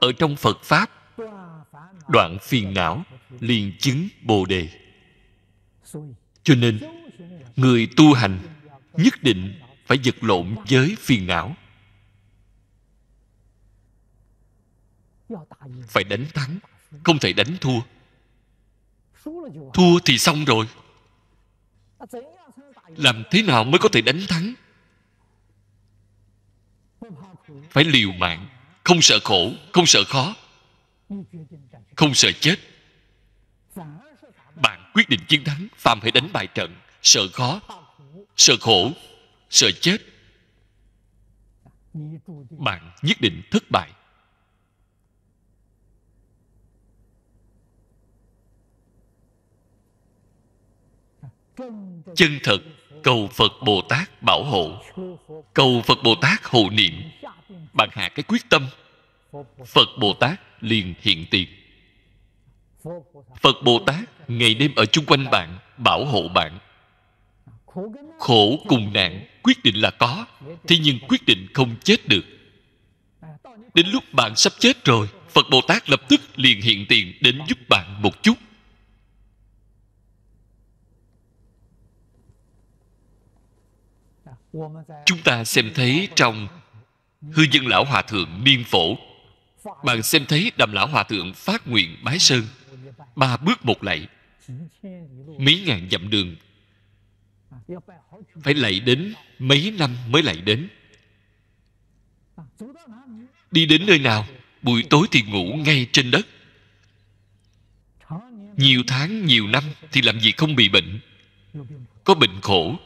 ở trong phật pháp đoạn phiền não liền chứng bồ đề cho nên người tu hành nhất định phải vật lộn với phiền não phải đánh thắng không thể đánh thua thua thì xong rồi làm thế nào mới có thể đánh thắng phải liều mạng không sợ khổ không sợ khó không sợ chết bạn quyết định chiến thắng phàm hãy đánh bại trận sợ khó sợ khổ sợ chết bạn nhất định thất bại chân thật cầu phật bồ tát bảo hộ cầu phật bồ tát hộ niệm bạn hạ cái quyết tâm phật bồ tát liền hiện tiền phật bồ tát ngày đêm ở chung quanh bạn bảo hộ bạn khổ cùng nạn quyết định là có thế nhưng quyết định không chết được đến lúc bạn sắp chết rồi phật bồ tát lập tức liền hiện tiền đến giúp bạn một chút chúng ta xem thấy trong hư dân lão hòa thượng niên phổ bạn xem thấy đàm lão hòa thượng phát nguyện bái sơn ba bước một lạy mấy ngàn dặm đường phải lạy đến mấy năm mới lạy đến đi đến nơi nào buổi tối thì ngủ ngay trên đất nhiều tháng nhiều năm thì làm gì không bị bệnh có bệnh khổ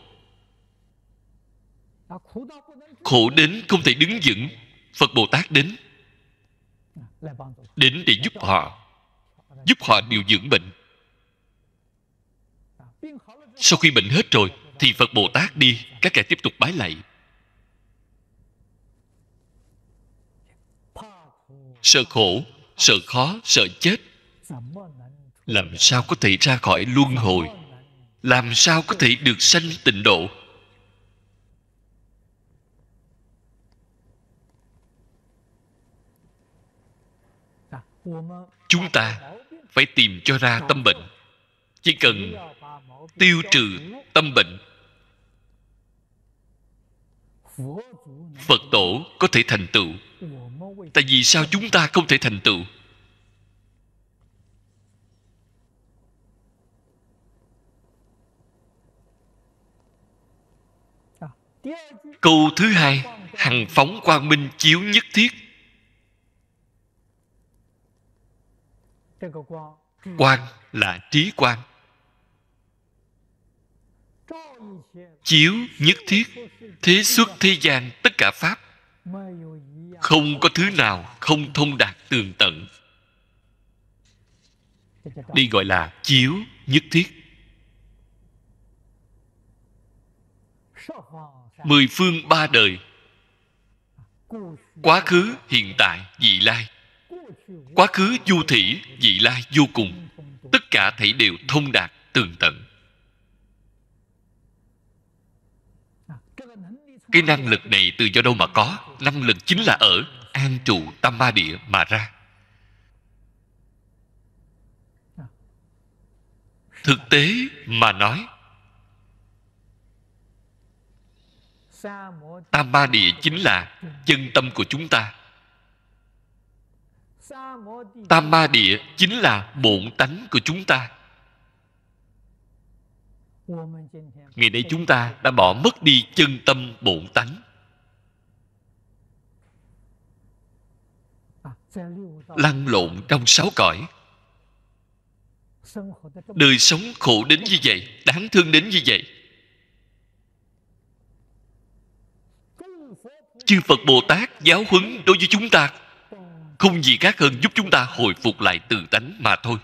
khổ đến không thể đứng vững phật bồ tát đến đến để giúp họ giúp họ điều dưỡng bệnh sau khi bệnh hết rồi thì phật bồ tát đi các kẻ tiếp tục bái lạy sợ khổ sợ khó sợ chết làm sao có thể ra khỏi luân hồi làm sao có thể được sanh tịnh độ chúng ta phải tìm cho ra tâm bệnh chỉ cần tiêu trừ tâm bệnh phật tổ có thể thành tựu tại vì sao chúng ta không thể thành tựu câu thứ hai hằng phóng quang minh chiếu nhất thiết Quan là trí quan Chiếu nhất thiết Thế xuất thế gian tất cả Pháp Không có thứ nào không thông đạt tường tận đi gọi là chiếu nhất thiết Mười phương ba đời Quá khứ, hiện tại, vị lai quá khứ du thỉ vị lai vô cùng tất cả thảy đều thông đạt tường tận cái năng lực này từ do đâu mà có năng lực chính là ở an trụ tam ma địa mà ra thực tế mà nói tam ma địa chính là chân tâm của chúng ta tam ma địa chính là bổn tánh của chúng ta ngày nay chúng ta đã bỏ mất đi chân tâm bổn tánh lăn lộn trong sáu cõi đời sống khổ đến như vậy đáng thương đến như vậy chư phật bồ tát giáo huấn đối với chúng ta không gì khác hơn giúp chúng ta hồi phục lại từ tánh mà thôi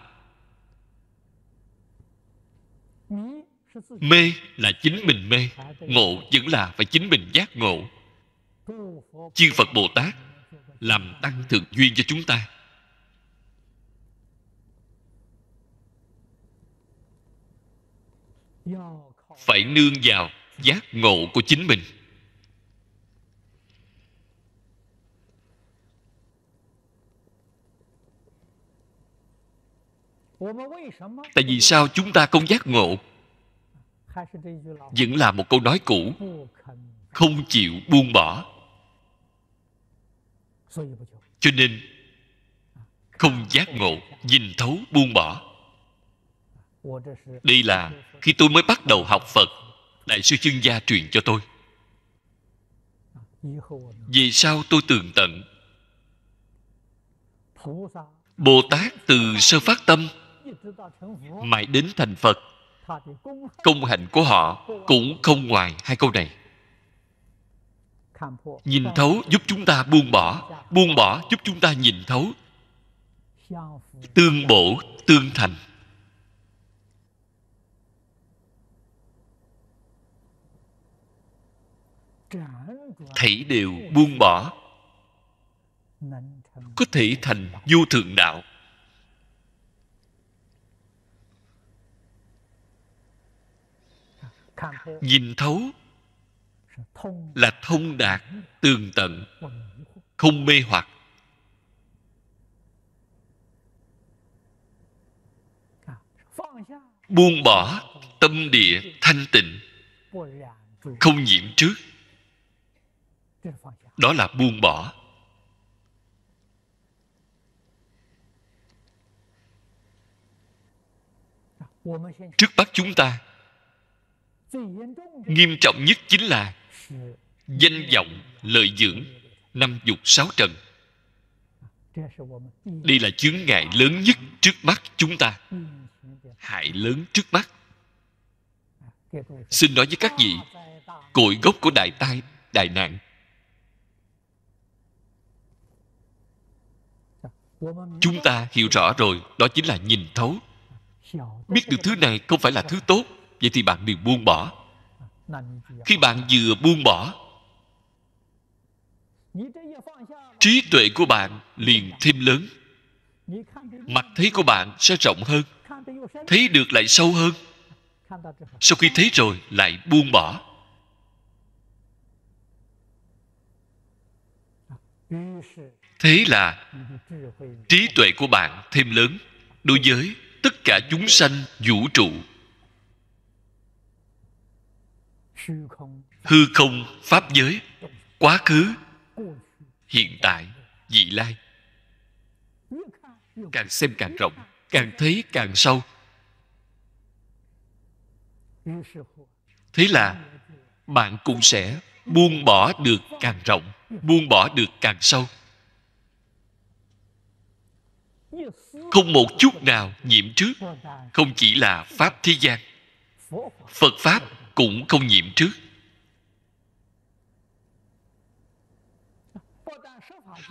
mê là chính mình mê ngộ vẫn là phải chính mình giác ngộ chư phật bồ tát làm tăng thượng duyên cho chúng ta phải nương vào giác ngộ của chính mình tại vì sao chúng ta không giác ngộ vẫn là một câu nói cũ không chịu buông bỏ cho nên không giác ngộ nhìn thấu buông bỏ đây là khi tôi mới bắt đầu học phật đại sư chương gia truyền cho tôi vì sao tôi tường tận bồ tát từ sơ phát tâm mãi đến thành phật công hạnh của họ cũng không ngoài hai câu này nhìn thấu giúp chúng ta buông bỏ buông bỏ giúp chúng ta nhìn thấu tương bổ tương thành thảy đều buông bỏ có thể thành vô thượng đạo nhìn thấu là thông đạt tường tận không mê hoặc buông bỏ tâm địa thanh tịnh không nhiễm trước đó là buông bỏ trước mắt chúng ta nghiêm trọng nhất chính là danh vọng lợi dưỡng năm dục sáu trần đây là chướng ngại lớn nhất trước mắt chúng ta hại lớn trước mắt xin nói với các vị cội gốc của đại tai đại nạn chúng ta hiểu rõ rồi đó chính là nhìn thấu biết được thứ này không phải là thứ tốt vậy thì bạn liền buông bỏ khi bạn vừa buông bỏ trí tuệ của bạn liền thêm lớn mặt thấy của bạn sẽ rộng hơn thấy được lại sâu hơn sau khi thấy rồi lại buông bỏ thế là trí tuệ của bạn thêm lớn đối với tất cả chúng sanh vũ trụ hư không pháp giới quá khứ hiện tại vị lai càng xem càng rộng càng thấy càng sâu thế là bạn cũng sẽ buông bỏ được càng rộng buông bỏ được càng sâu không một chút nào nhiễm trước không chỉ là pháp thế gian phật pháp cũng không nhiễm trước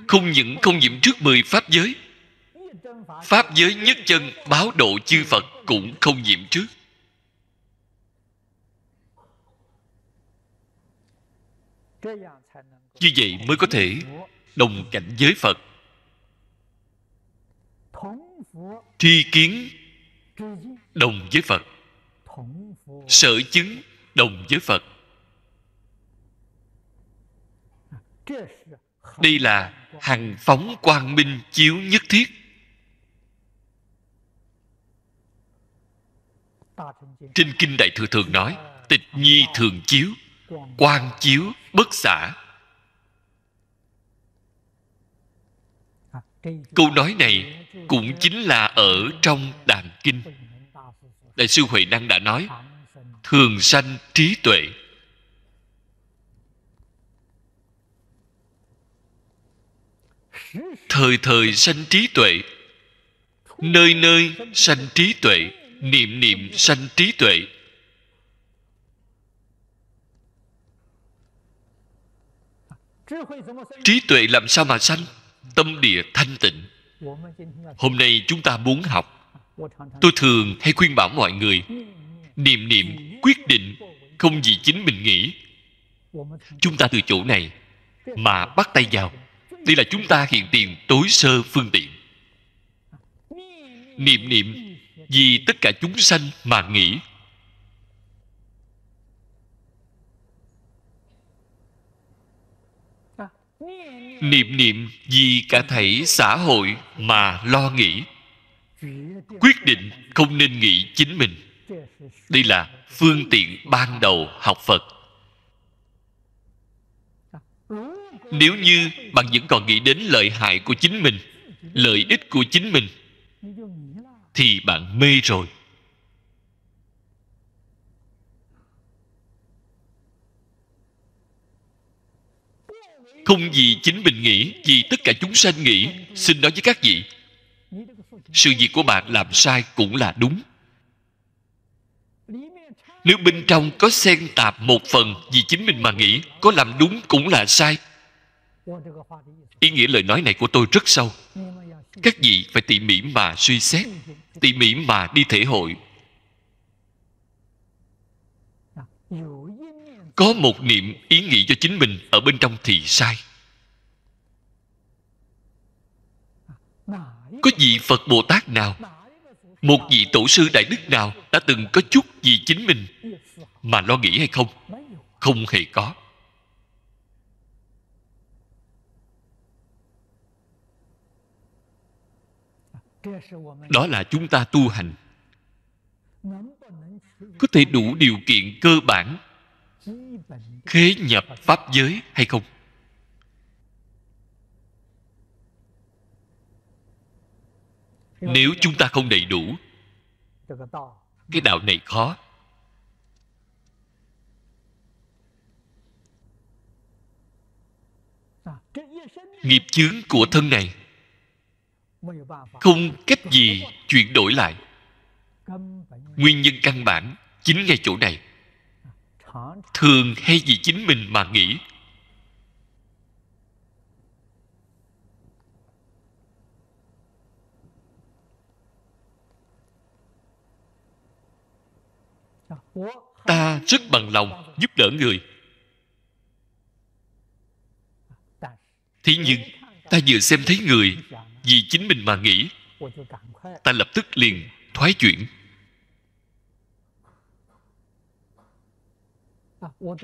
không những không nhiễm trước mười pháp giới pháp giới nhất chân báo độ chư phật cũng không nhiễm trước như vậy mới có thể đồng cảnh giới phật thi kiến đồng với phật sở chứng đồng với phật đây là hằng phóng quang minh chiếu nhất thiết trên kinh đại thừa thường nói tịch nhi thường chiếu quang chiếu bất xả câu nói này cũng chính là ở trong đàn kinh đại sư huệ năng đã nói thường sanh trí tuệ thời thời sanh trí tuệ nơi nơi sanh trí tuệ niệm niệm sanh trí tuệ trí tuệ làm sao mà sanh tâm địa thanh tịnh hôm nay chúng ta muốn học tôi thường hay khuyên bảo mọi người niệm niệm quyết định không vì chính mình nghĩ chúng ta từ chỗ này mà bắt tay vào đây là chúng ta hiện tiền tối sơ phương tiện niệm niệm vì tất cả chúng sanh mà nghĩ niệm niệm vì cả thảy xã hội mà lo nghĩ quyết định không nên nghĩ chính mình đây là phương tiện ban đầu học phật nếu như bạn vẫn còn nghĩ đến lợi hại của chính mình lợi ích của chính mình thì bạn mê rồi không vì chính mình nghĩ vì tất cả chúng sanh nghĩ xin nói với các vị sự việc của bạn làm sai cũng là đúng nếu bên trong có xen tạp một phần Vì chính mình mà nghĩ Có làm đúng cũng là sai Ý nghĩa lời nói này của tôi rất sâu Các vị phải tỉ mỉ mà suy xét Tỉ mỉ mà đi thể hội Có một niệm ý nghĩ cho chính mình Ở bên trong thì sai Có vị Phật Bồ Tát nào một vị tổ sư đại đức nào đã từng có chút gì chính mình mà lo nghĩ hay không không hề có đó là chúng ta tu hành có thể đủ điều kiện cơ bản khế nhập pháp giới hay không nếu chúng ta không đầy đủ cái đạo này khó nghiệp chướng của thân này không cách gì chuyển đổi lại nguyên nhân căn bản chính ngay chỗ này thường hay vì chính mình mà nghĩ ta rất bằng lòng giúp đỡ người thế nhưng ta vừa xem thấy người vì chính mình mà nghĩ ta lập tức liền thoái chuyển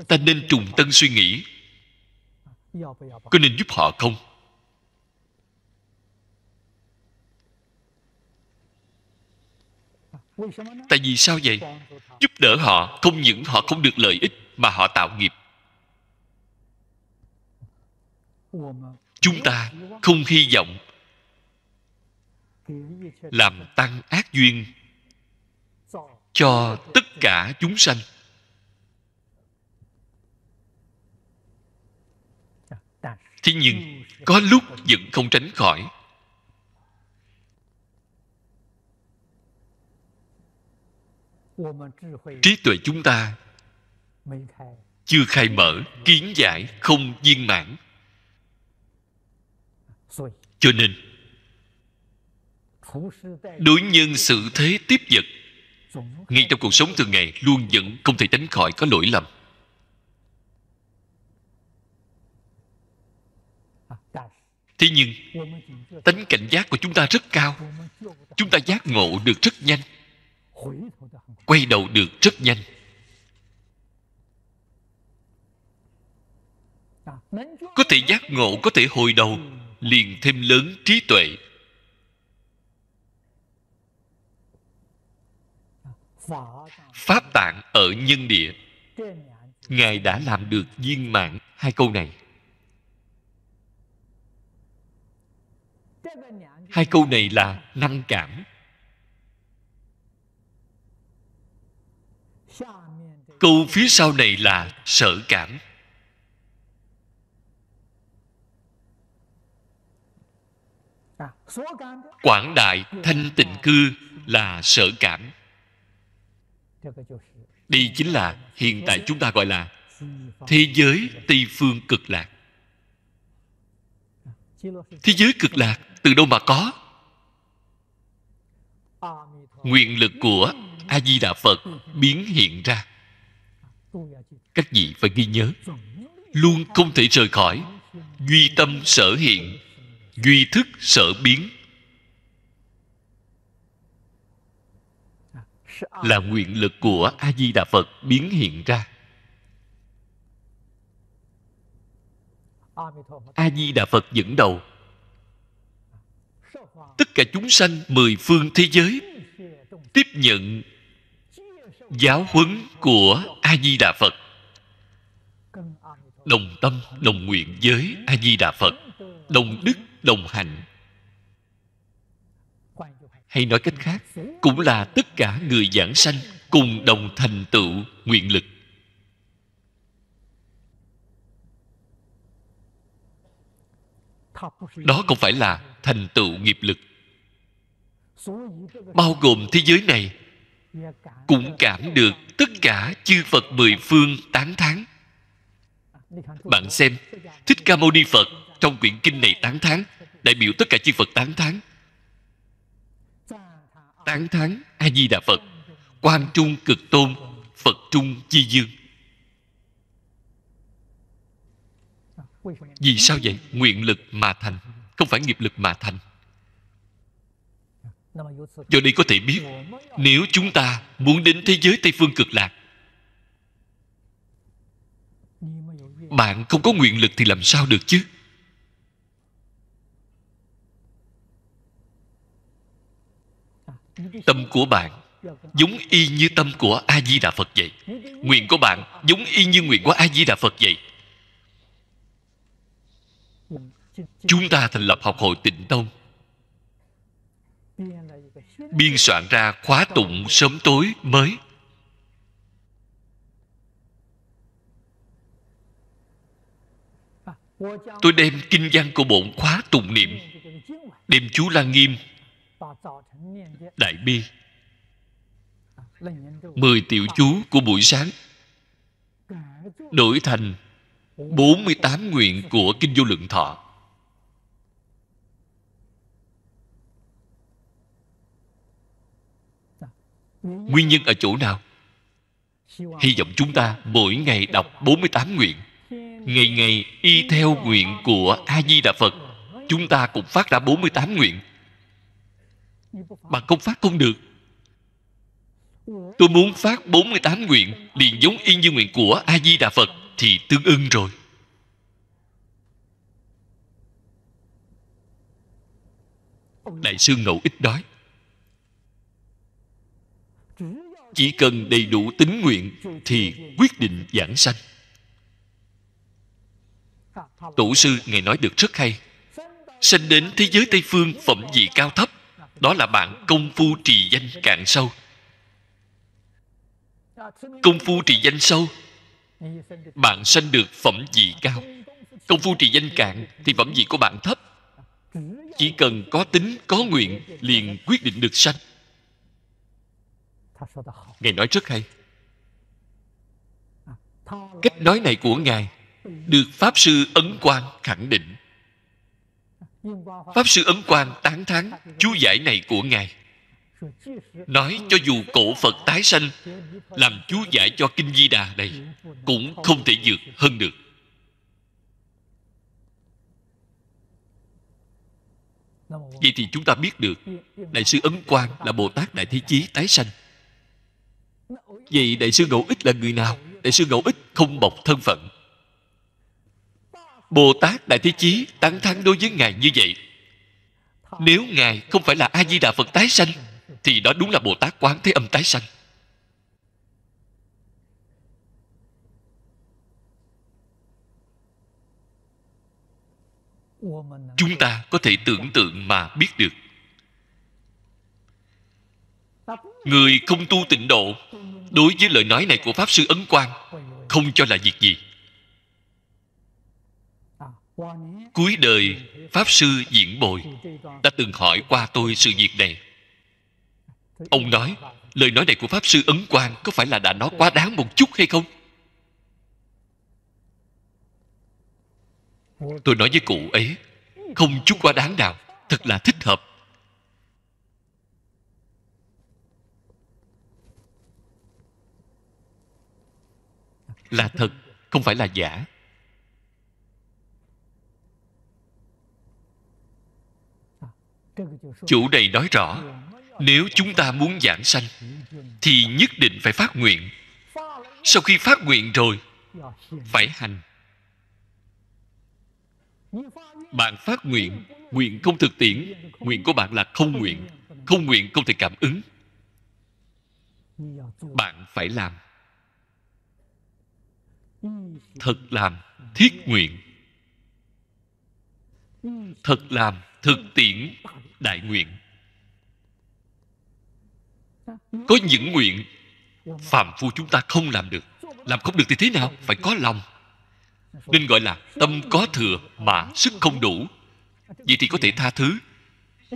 ta nên trùng tân suy nghĩ có nên giúp họ không tại vì sao vậy giúp đỡ họ không những họ không được lợi ích mà họ tạo nghiệp chúng ta không hy vọng làm tăng ác duyên cho tất cả chúng sanh thế nhưng có lúc vẫn không tránh khỏi trí tuệ chúng ta chưa khai mở kiến giải không viên mãn cho nên đối nhân sự thế tiếp vật ngay trong cuộc sống thường ngày luôn vẫn không thể tránh khỏi có lỗi lầm à, thế nhưng tính cảnh giác của chúng ta rất cao chúng ta giác ngộ được rất nhanh quay đầu được rất nhanh có thể giác ngộ có thể hồi đầu liền thêm lớn trí tuệ pháp tạng ở nhân địa ngài đã làm được viên mạng hai câu này hai câu này là năng cảm câu phía sau này là sở cảm quảng đại thanh tịnh cư là sở cảm đây chính là hiện tại chúng ta gọi là thế giới tây phương cực lạc thế giới cực lạc từ đâu mà có nguyện lực của a di đà phật biến hiện ra các vị phải ghi nhớ luôn không thể rời khỏi duy tâm sở hiện duy thức sở biến là nguyện lực của a di đà phật biến hiện ra a di đà phật dẫn đầu tất cả chúng sanh mười phương thế giới tiếp nhận giáo huấn của a di đà phật đồng tâm đồng nguyện với a di đà phật đồng đức đồng hạnh hay nói cách khác cũng là tất cả người giảng sanh cùng đồng thành tựu nguyện lực đó không phải là thành tựu nghiệp lực bao gồm thế giới này cũng cảm được tất cả chư Phật mười phương tán thán. Bạn xem, Thích Ca Mâu Ni Phật trong quyển kinh này tán thán, đại biểu tất cả chư Phật tán thán. Tán thán A Di Đà Phật, Quan Trung Cực Tôn, Phật Trung Chi Dương. Vì sao vậy? Nguyện lực mà thành, không phải nghiệp lực mà thành do đây có thể biết nếu chúng ta muốn đến thế giới tây phương cực lạc bạn không có nguyện lực thì làm sao được chứ tâm của bạn giống y như tâm của a di đà phật vậy nguyện của bạn giống y như nguyện của a di đà phật vậy chúng ta thành lập học hội tịnh tông biên soạn ra khóa tụng sớm tối mới tôi đem kinh văn của bổn khóa tụng niệm đem chú lan nghiêm đại bi mười tiểu chú của buổi sáng đổi thành 48 nguyện của Kinh Vô Lượng Thọ Nguyên nhân ở chỗ nào? Hy vọng chúng ta mỗi ngày đọc 48 nguyện Ngày ngày y theo nguyện của A-di-đà Phật Chúng ta cũng phát ra 48 nguyện Bạn không phát không được Tôi muốn phát 48 nguyện Liền giống y như nguyện của A-di-đà Phật Thì tương ưng rồi Đại sư Ngẫu Ích nói chỉ cần đầy đủ tính nguyện thì quyết định giảng sanh tổ sư ngài nói được rất hay sanh đến thế giới tây phương phẩm vị cao thấp đó là bạn công phu trì danh cạn sâu công phu trì danh sâu bạn sanh được phẩm vị cao công phu trì danh cạn thì phẩm vị của bạn thấp chỉ cần có tính có nguyện liền quyết định được sanh Ngài nói rất hay à, Cách nói này của Ngài Được Pháp Sư Ấn Quang khẳng định Pháp Sư Ấn Quang tán thán chú giải này của Ngài Nói cho dù cổ Phật tái sanh Làm chú giải cho Kinh Di Đà này Cũng không thể vượt hơn được Vậy thì chúng ta biết được Đại sư Ấn Quang là Bồ Tát Đại Thế Chí tái sanh Vậy Đại sư Ngẫu Ích là người nào? Đại sư Ngẫu Ích không bộc thân phận. Bồ Tát Đại Thế Chí tán thán đối với Ngài như vậy. Nếu Ngài không phải là A-di-đà Phật tái sanh, thì đó đúng là Bồ Tát Quán Thế Âm tái sanh. chúng ta có thể tưởng tượng mà biết được người không tu tịnh độ đối với lời nói này của pháp sư ấn quang không cho là việc gì cuối đời pháp sư diễn bồi đã từng hỏi qua tôi sự việc này ông nói lời nói này của pháp sư ấn quang có phải là đã nói quá đáng một chút hay không tôi nói với cụ ấy không chút quá đáng nào thật là thích hợp là thật không phải là giả chủ này nói rõ nếu chúng ta muốn giảng sanh thì nhất định phải phát nguyện sau khi phát nguyện rồi phải hành bạn phát nguyện nguyện không thực tiễn nguyện của bạn là không nguyện không nguyện không thể cảm ứng bạn phải làm thật làm thiết nguyện thật làm thực tiễn đại nguyện có những nguyện phàm phu chúng ta không làm được làm không được thì thế nào phải có lòng nên gọi là tâm có thừa mà sức không đủ vậy thì có thể tha thứ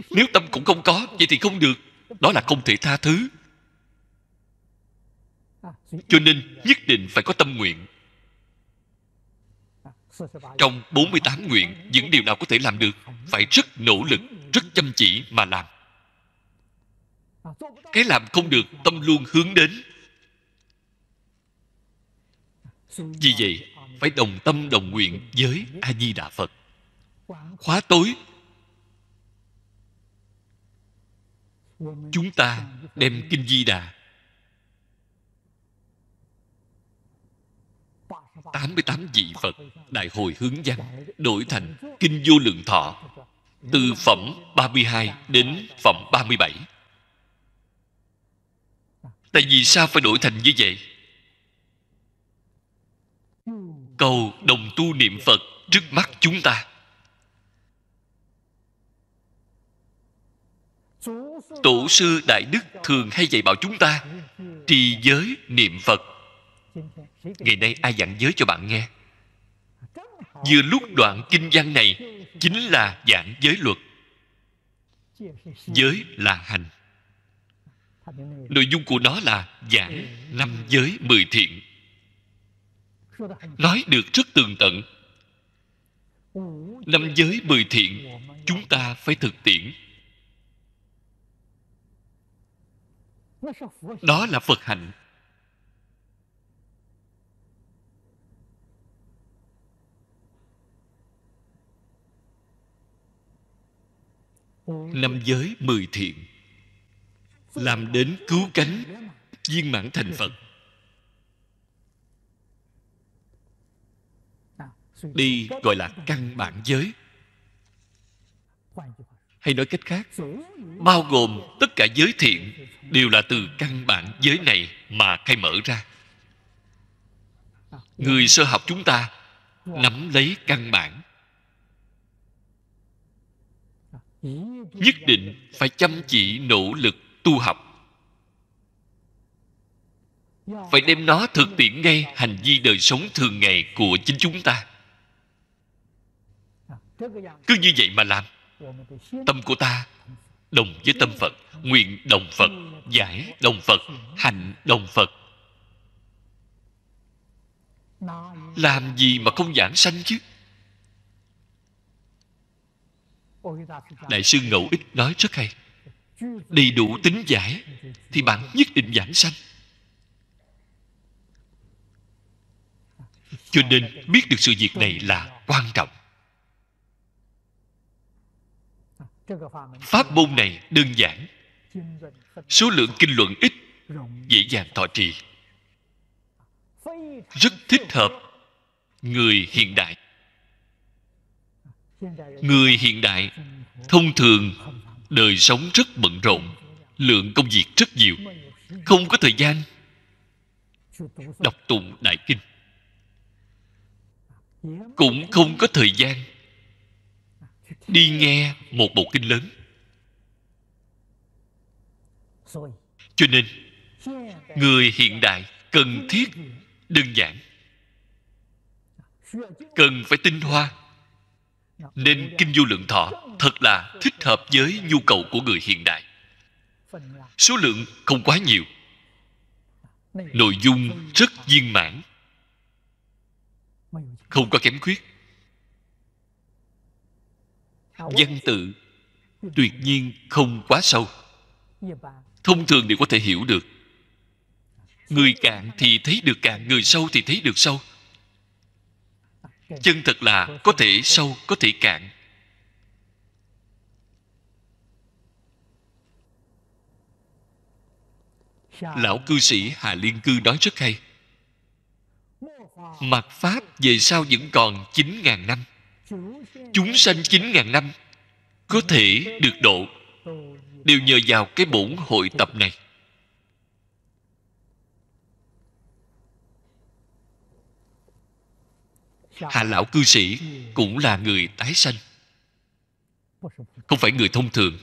nếu tâm cũng không có vậy thì không được đó là không thể tha thứ cho nên nhất định phải có tâm nguyện trong 48 nguyện Những điều nào có thể làm được Phải rất nỗ lực Rất chăm chỉ mà làm Cái làm không được Tâm luôn hướng đến Vì vậy Phải đồng tâm đồng nguyện với A-di-đà Phật Khóa tối Chúng ta đem Kinh Di Đà 88 vị Phật Đại hội hướng văn Đổi thành Kinh vô lượng thọ Từ phẩm 32 đến phẩm 37 Tại vì sao phải đổi thành như vậy? Cầu đồng tu niệm Phật trước mắt chúng ta Tổ sư Đại Đức thường hay dạy bảo chúng ta Trì giới niệm Phật ngày nay ai giảng giới cho bạn nghe vừa lúc đoạn kinh văn này chính là giảng giới luật giới là hành nội dung của nó là giảng năm giới mười thiện nói được rất tường tận năm giới mười thiện chúng ta phải thực tiễn đó là phật hạnh năm giới mười thiện làm đến cứu cánh viên mãn thành phật đi gọi là căn bản giới hay nói cách khác bao gồm tất cả giới thiện đều là từ căn bản giới này mà khai mở ra người sơ học chúng ta nắm lấy căn bản nhất định phải chăm chỉ nỗ lực tu học phải đem nó thực tiễn ngay hành vi đời sống thường ngày của chính chúng ta cứ như vậy mà làm tâm của ta đồng với tâm phật nguyện đồng phật giải đồng phật hành đồng phật làm gì mà không giảng sanh chứ đại sư ngẫu ích nói rất hay đầy đủ tính giải thì bạn nhất định giảng sanh cho nên biết được sự việc này là quan trọng pháp môn này đơn giản số lượng kinh luận ít dễ dàng thọ trì rất thích hợp người hiện đại người hiện đại thông thường đời sống rất bận rộn lượng công việc rất nhiều không có thời gian đọc tụng đại kinh cũng không có thời gian đi nghe một bộ kinh lớn cho nên người hiện đại cần thiết đơn giản cần phải tinh hoa nên kinh du lượng thọ thật là thích hợp với nhu cầu của người hiện đại số lượng không quá nhiều nội dung rất viên mãn không có kém khuyết văn tự tuyệt nhiên không quá sâu thông thường đều có thể hiểu được người cạn thì thấy được cạn người sâu thì thấy được sâu chân thật là có thể sâu có thể cạn lão cư sĩ hà liên cư nói rất hay mặt pháp về sau vẫn còn chín ngàn năm chúng sanh chín ngàn năm có thể được độ đều nhờ vào cái bổn hội tập này hà lão cư sĩ cũng là người tái sanh không phải người thông thường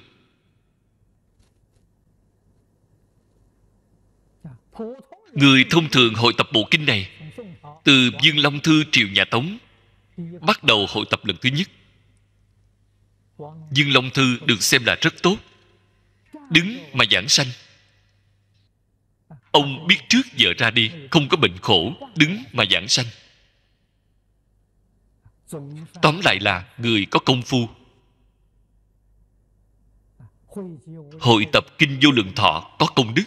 người thông thường hội tập bộ kinh này từ dương long thư triều nhà tống bắt đầu hội tập lần thứ nhất dương long thư được xem là rất tốt đứng mà giảng sanh ông biết trước giờ ra đi không có bệnh khổ đứng mà giảng sanh tóm lại là người có công phu hội tập kinh vô lượng thọ có công đức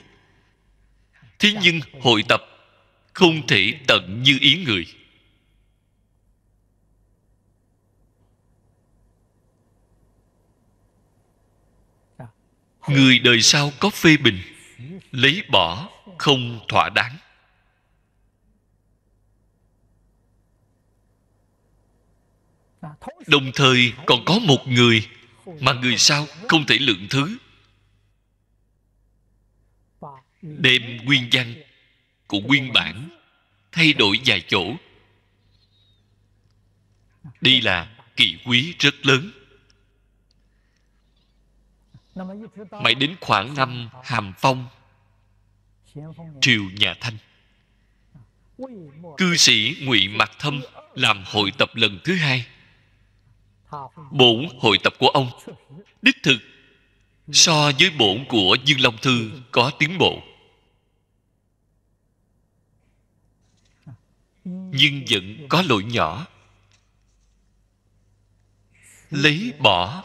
thế nhưng hội tập không thể tận như ý người người đời sau có phê bình lấy bỏ không thỏa đáng đồng thời còn có một người mà người sau không thể lượng thứ đem nguyên văn của nguyên bản thay đổi vài chỗ đây là kỳ quý rất lớn mãi đến khoảng năm hàm phong triều nhà thanh cư sĩ ngụy mặc thâm làm hội tập lần thứ hai bổn hội tập của ông đích thực so với bổn của dương long thư có tiến bộ nhưng vẫn có lỗi nhỏ lấy bỏ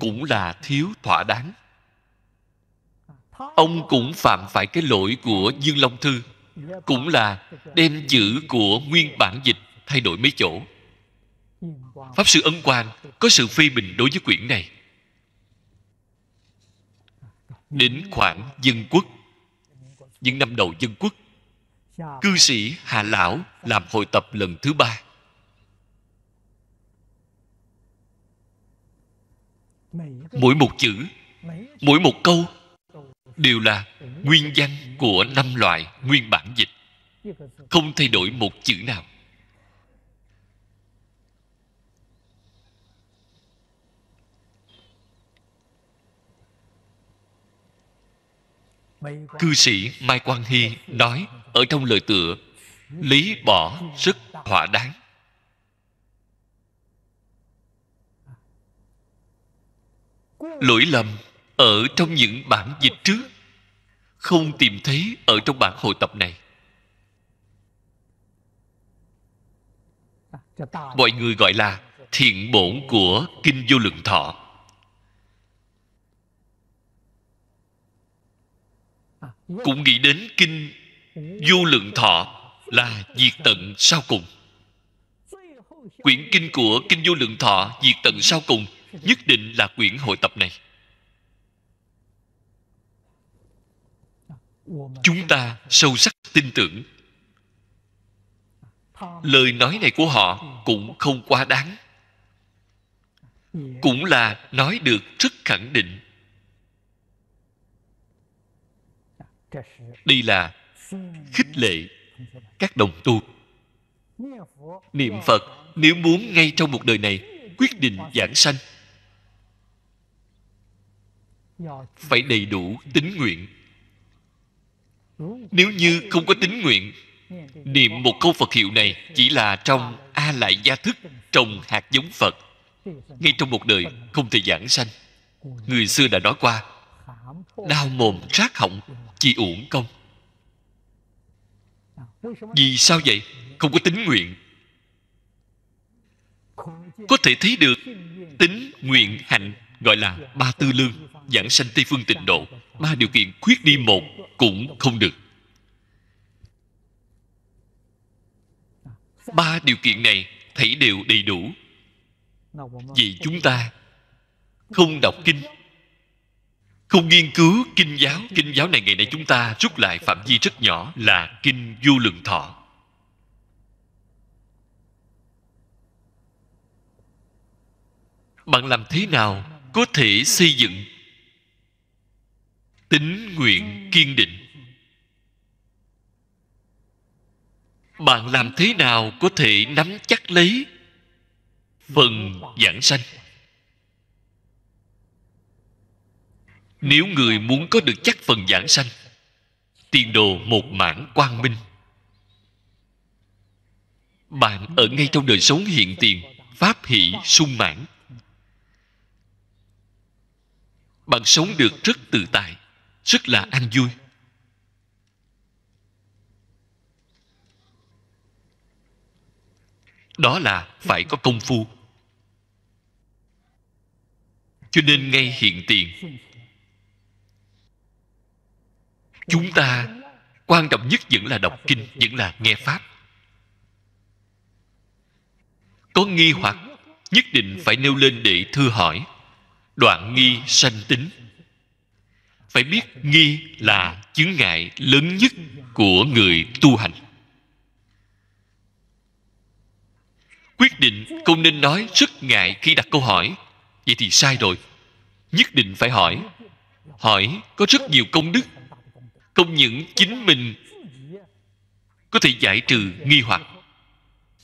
cũng là thiếu thỏa đáng ông cũng phạm phải cái lỗi của dương long thư cũng là đem chữ của nguyên bản dịch thay đổi mấy chỗ pháp sư ấn quang có sự phê bình đối với quyển này đến khoảng dân quốc những năm đầu dân quốc cư sĩ hà lão làm hội tập lần thứ ba mỗi một chữ mỗi một câu đều là nguyên văn của năm loại nguyên bản dịch không thay đổi một chữ nào cư sĩ mai quang hy nói ở trong lời tựa lý bỏ rất thỏa đáng lỗi lầm ở trong những bản dịch trước không tìm thấy ở trong bản hội tập này mọi người gọi là thiện bổn của kinh vô lượng thọ cũng nghĩ đến kinh vô lượng thọ là diệt tận sau cùng quyển kinh của kinh vô lượng thọ diệt tận sau cùng nhất định là quyển hội tập này chúng ta sâu sắc tin tưởng lời nói này của họ cũng không quá đáng cũng là nói được rất khẳng định đây là khích lệ các đồng tu niệm phật nếu muốn ngay trong một đời này quyết định giảng sanh phải đầy đủ tính nguyện nếu như không có tính nguyện niệm một câu phật hiệu này chỉ là trong a lại gia thức trồng hạt giống phật ngay trong một đời không thể giảng sanh người xưa đã nói qua đau mồm rác họng chỉ uổng công vì sao vậy không có tính nguyện có thể thấy được tính nguyện hạnh gọi là ba tư lương giảng sanh tây phương tịnh độ ba điều kiện khuyết đi một cũng không được ba điều kiện này thấy đều đầy đủ vì chúng ta không đọc kinh không nghiên cứu kinh giáo kinh giáo này ngày nay chúng ta rút lại phạm vi rất nhỏ là kinh du lượng thọ bạn làm thế nào có thể xây dựng tính nguyện kiên định bạn làm thế nào có thể nắm chắc lấy phần giảng sanh nếu người muốn có được chắc phần giảng sanh tiền đồ một mảng quang minh bạn ở ngay trong đời sống hiện tiền pháp hỷ sung mãn bạn sống được rất tự tại rất là an vui đó là phải có công phu cho nên ngay hiện tiền chúng ta quan trọng nhất vẫn là đọc kinh vẫn là nghe pháp có nghi hoặc nhất định phải nêu lên để thưa hỏi đoạn nghi sanh tính phải biết nghi là chướng ngại lớn nhất của người tu hành quyết định không nên nói rất ngại khi đặt câu hỏi vậy thì sai rồi nhất định phải hỏi hỏi có rất nhiều công đức không những chính mình có thể giải trừ nghi hoặc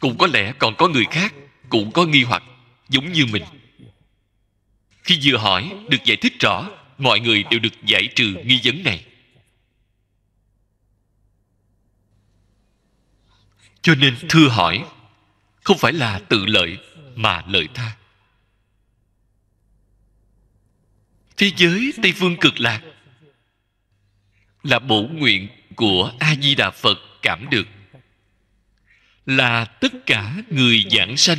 cũng có lẽ còn có người khác cũng có nghi hoặc giống như mình khi vừa hỏi được giải thích rõ mọi người đều được giải trừ nghi vấn này cho nên thưa hỏi không phải là tự lợi mà lợi tha thế giới tây phương cực lạc là bổ nguyện của a di đà phật cảm được là tất cả người giảng sanh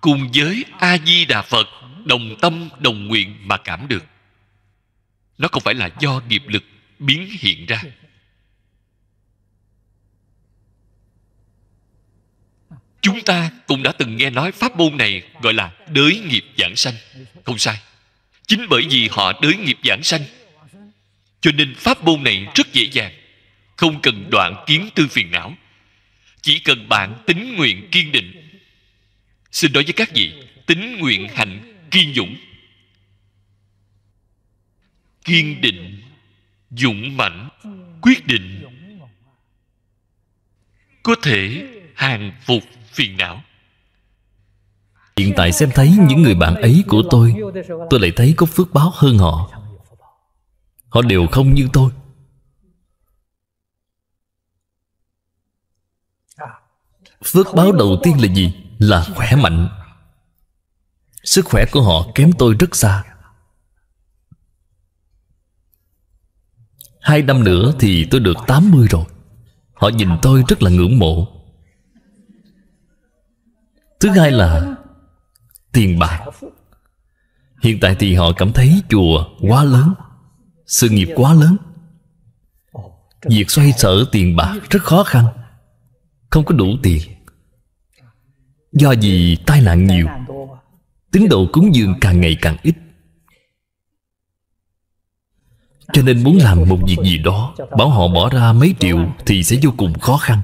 cùng với a di đà phật đồng tâm đồng nguyện mà cảm được nó không phải là do nghiệp lực biến hiện ra chúng ta cũng đã từng nghe nói pháp môn này gọi là đới nghiệp giảng sanh không sai chính bởi vì họ đới nghiệp giảng sanh cho nên pháp môn này rất dễ dàng không cần đoạn kiến tư phiền não chỉ cần bạn tính nguyện kiên định xin nói với các vị tính nguyện hạnh kiên dũng kiên định dũng mạnh, quyết định có thể hàng phục phiền não hiện tại xem thấy những người bạn ấy của tôi tôi lại thấy có phước báo hơn họ Họ đều không như tôi Phước báo đầu tiên là gì? Là khỏe mạnh Sức khỏe của họ kém tôi rất xa Hai năm nữa thì tôi được tám mươi rồi Họ nhìn tôi rất là ngưỡng mộ Thứ hai là Tiền bạc Hiện tại thì họ cảm thấy chùa quá lớn sự nghiệp quá lớn việc xoay sở tiền bạc rất khó khăn không có đủ tiền do gì tai nạn nhiều tín đồ cúng dường càng ngày càng ít cho nên muốn làm một việc gì đó bảo họ bỏ ra mấy triệu thì sẽ vô cùng khó khăn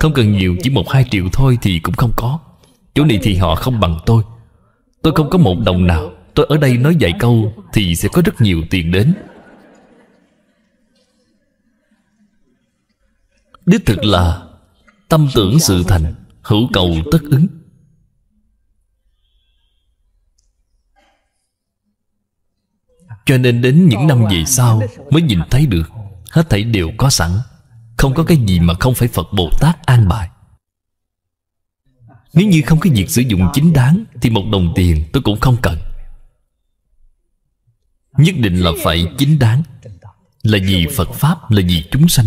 không cần nhiều chỉ một hai triệu thôi thì cũng không có chỗ này thì họ không bằng tôi tôi không có một đồng nào tôi ở đây nói vài câu thì sẽ có rất nhiều tiền đến đích thực là tâm tưởng sự thành hữu cầu tất ứng cho nên đến những năm về sau mới nhìn thấy được hết thảy đều có sẵn không có cái gì mà không phải phật bồ tát an bài nếu như không có việc sử dụng chính đáng Thì một đồng tiền tôi cũng không cần Nhất định là phải chính đáng Là vì Phật Pháp Là vì chúng sanh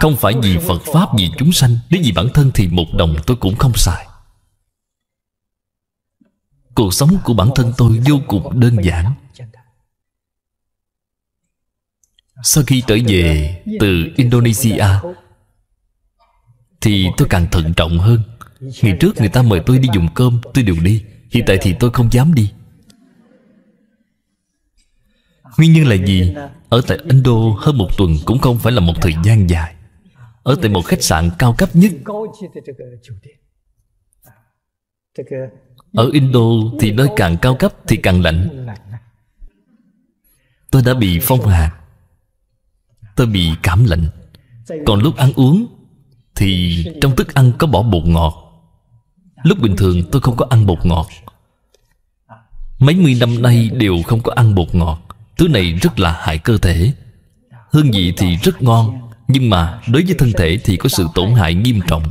Không phải vì Phật Pháp vì chúng sanh Nếu vì bản thân thì một đồng tôi cũng không xài Cuộc sống của bản thân tôi vô cùng đơn giản Sau khi trở về từ Indonesia Thì tôi càng thận trọng hơn Ngày trước người ta mời tôi đi dùng cơm Tôi đều đi Hiện tại thì tôi không dám đi Nguyên nhân là gì? Ở tại Ấn Độ hơn một tuần cũng không phải là một thời gian dài ở tại một khách sạn cao cấp nhất Ở Indo thì nơi càng cao cấp thì càng lạnh Tôi đã bị phong hàn Tôi bị cảm lạnh Còn lúc ăn uống Thì trong thức ăn có bỏ bột ngọt Lúc bình thường tôi không có ăn bột ngọt Mấy mươi năm nay đều không có ăn bột ngọt Thứ này rất là hại cơ thể Hương vị thì rất ngon nhưng mà đối với thân thể thì có sự tổn hại nghiêm trọng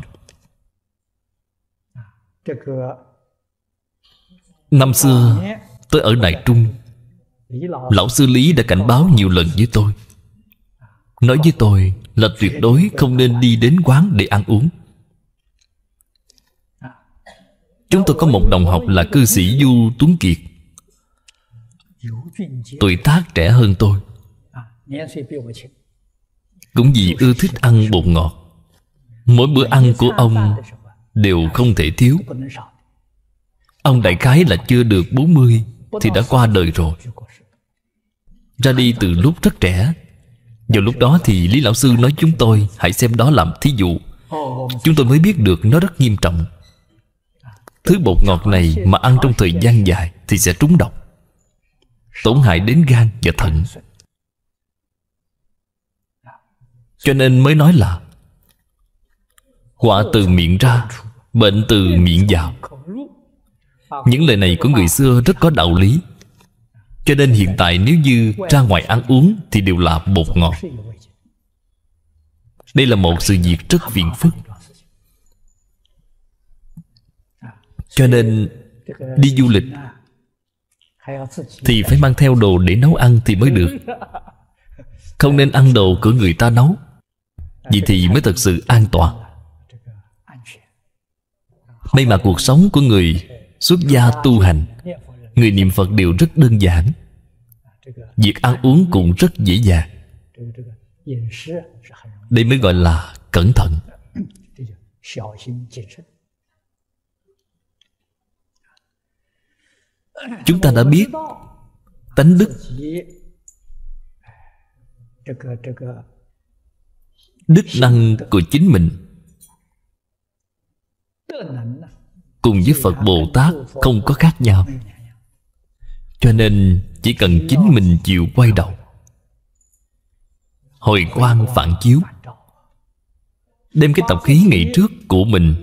Năm xưa tôi ở Đại Trung Lão sư Lý đã cảnh báo nhiều lần với tôi Nói với tôi là tuyệt đối không nên đi đến quán để ăn uống Chúng tôi có một đồng học là cư sĩ Du Tuấn Kiệt Tuổi tác trẻ hơn tôi cũng vì ưa thích ăn bột ngọt Mỗi bữa ăn của ông Đều không thể thiếu Ông đại khái là chưa được 40 Thì đã qua đời rồi Ra đi từ lúc rất trẻ Vào lúc đó thì Lý Lão Sư nói chúng tôi Hãy xem đó làm thí dụ Chúng tôi mới biết được nó rất nghiêm trọng Thứ bột ngọt này mà ăn trong thời gian dài Thì sẽ trúng độc Tổn hại đến gan và thận Cho nên mới nói là Quả từ miệng ra Bệnh từ miệng vào Những lời này của người xưa rất có đạo lý Cho nên hiện tại nếu như ra ngoài ăn uống Thì đều là bột ngọt Đây là một sự việc rất phiền phức Cho nên đi du lịch Thì phải mang theo đồ để nấu ăn thì mới được Không nên ăn đồ của người ta nấu Vậy thì mới thật sự an toàn May mà cuộc sống của người xuất gia tu hành Người niệm Phật đều rất đơn giản Việc ăn uống cũng rất dễ dàng Đây mới gọi là cẩn thận Chúng ta đã biết Tánh đức đức năng của chính mình cùng với phật bồ tát không có khác nhau cho nên chỉ cần chính mình chịu quay đầu hồi quang phản chiếu đem cái tập khí ngày trước của mình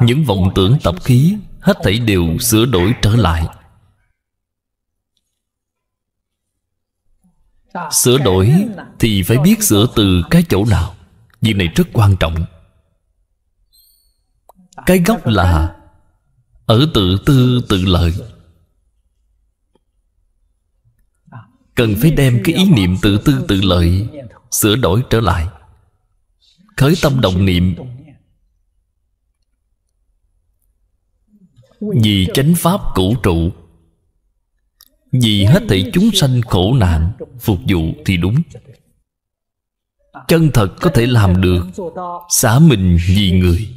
những vọng tưởng tập khí hết thảy đều sửa đổi trở lại Sửa đổi thì phải biết sửa từ cái chỗ nào Việc này rất quan trọng Cái gốc là Ở tự tư tự lợi Cần phải đem cái ý niệm tự tư tự lợi Sửa đổi trở lại Khởi tâm đồng niệm Vì chánh pháp cũ trụ vì hết thảy chúng sanh khổ nạn Phục vụ thì đúng Chân thật có thể làm được Xả mình vì người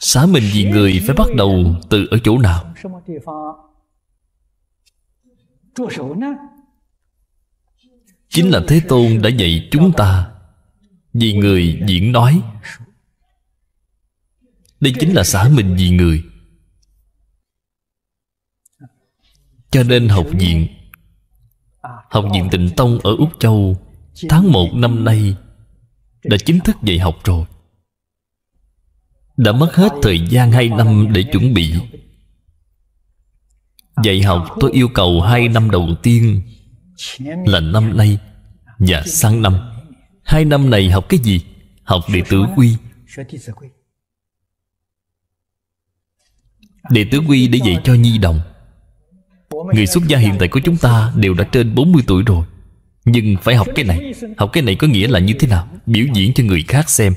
Xả mình vì người phải bắt đầu từ ở chỗ nào Chính là Thế Tôn đã dạy chúng ta Vì người diễn nói Đây chính là xả mình vì người Cho nên học viện Học viện Tịnh Tông ở Úc Châu Tháng 1 năm nay Đã chính thức dạy học rồi Đã mất hết thời gian 2 năm để chuẩn bị Dạy học tôi yêu cầu 2 năm đầu tiên Là năm nay Và sang năm Hai năm này học cái gì? Học đệ tử quy Đệ tử quy để dạy cho nhi đồng Người xuất gia hiện tại của chúng ta đều đã trên 40 tuổi rồi Nhưng phải học cái này Học cái này có nghĩa là như thế nào Biểu diễn cho người khác xem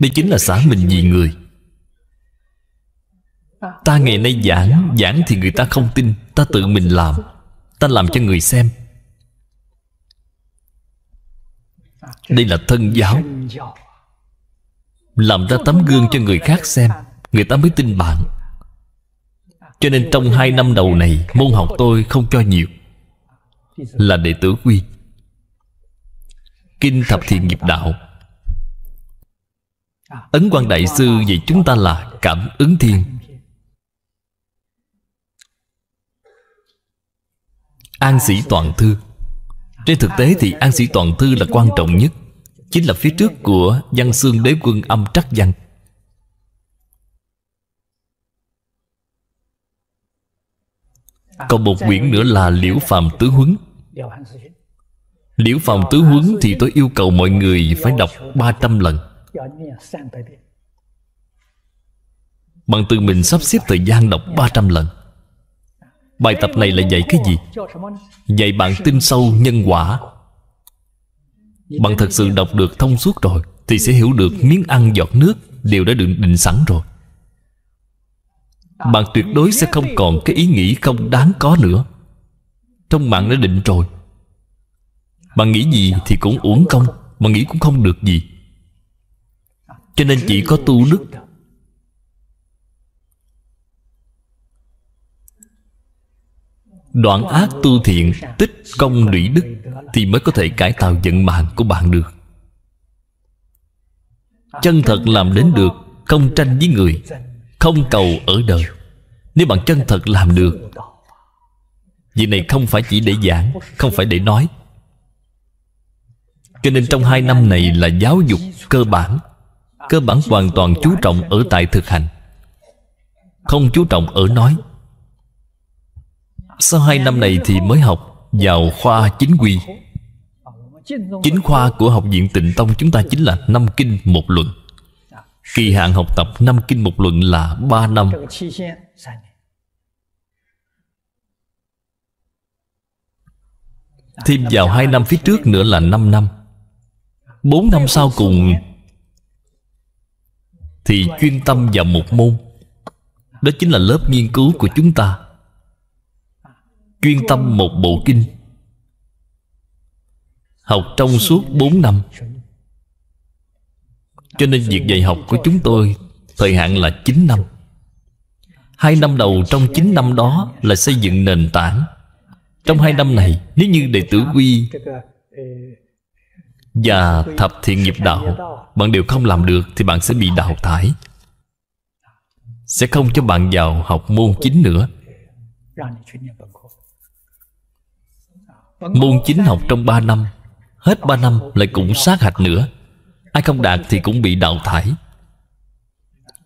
Đây chính là xã mình vì người Ta ngày nay giảng Giảng thì người ta không tin Ta tự mình làm Ta làm cho người xem Đây là thân giáo Làm ra tấm gương cho người khác xem Người ta mới tin bạn cho nên trong hai năm đầu này Môn học tôi không cho nhiều Là đệ tử quy Kinh Thập Thiện Nghiệp Đạo Ấn quan Đại Sư dạy chúng ta là Cảm ứng thiên An sĩ toàn thư Trên thực tế thì an sĩ toàn thư là quan trọng nhất Chính là phía trước của văn xương đế quân âm trắc văn Còn một quyển nữa là Liễu Phạm Tứ Huấn Liễu Phạm Tứ Huấn thì tôi yêu cầu mọi người phải đọc 300 lần Bằng tự mình sắp xếp thời gian đọc 300 lần Bài tập này là dạy cái gì? Dạy bạn tin sâu nhân quả Bạn thật sự đọc được thông suốt rồi Thì sẽ hiểu được miếng ăn giọt nước Đều đã được định sẵn rồi bạn tuyệt đối sẽ không còn cái ý nghĩ không đáng có nữa Trong mạng đã định rồi Bạn nghĩ gì thì cũng uổng công Bạn nghĩ cũng không được gì Cho nên chỉ có tu đức Đoạn ác tu thiện Tích công lũy đức Thì mới có thể cải tạo vận mạng của bạn được Chân thật làm đến được Không tranh với người không cầu ở đời Nếu bạn chân thật làm được Việc này không phải chỉ để giảng Không phải để nói Cho nên trong hai năm này là giáo dục cơ bản Cơ bản hoàn toàn chú trọng ở tại thực hành Không chú trọng ở nói Sau hai năm này thì mới học Vào khoa chính quy Chính khoa của học viện tịnh tông chúng ta chính là năm kinh một luận Kỳ hạn học tập năm kinh một luận là 3 năm Thêm vào 2 năm phía trước nữa là 5 năm 4 năm sau cùng Thì chuyên tâm vào một môn Đó chính là lớp nghiên cứu của chúng ta Chuyên tâm một bộ kinh Học trong suốt 4 năm cho nên việc dạy học của chúng tôi Thời hạn là 9 năm Hai năm đầu trong 9 năm đó Là xây dựng nền tảng Trong hai năm này Nếu như đệ tử quy Và thập thiện nghiệp đạo Bạn đều không làm được Thì bạn sẽ bị đào thải Sẽ không cho bạn vào học môn chính nữa Môn chính học trong 3 năm Hết 3 năm lại cũng sát hạch nữa Ai không đạt thì cũng bị đào thải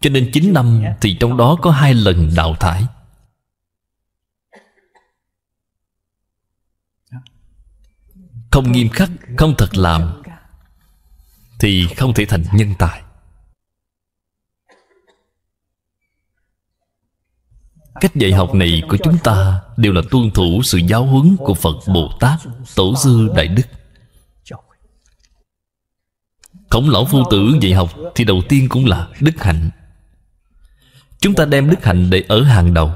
Cho nên 9 năm Thì trong đó có hai lần đào thải Không nghiêm khắc Không thật làm Thì không thể thành nhân tài Cách dạy học này của chúng ta Đều là tuân thủ sự giáo huấn của Phật Bồ Tát Tổ sư Đại Đức Khổng lão phu tử dạy học Thì đầu tiên cũng là đức hạnh Chúng ta đem đức hạnh để ở hàng đầu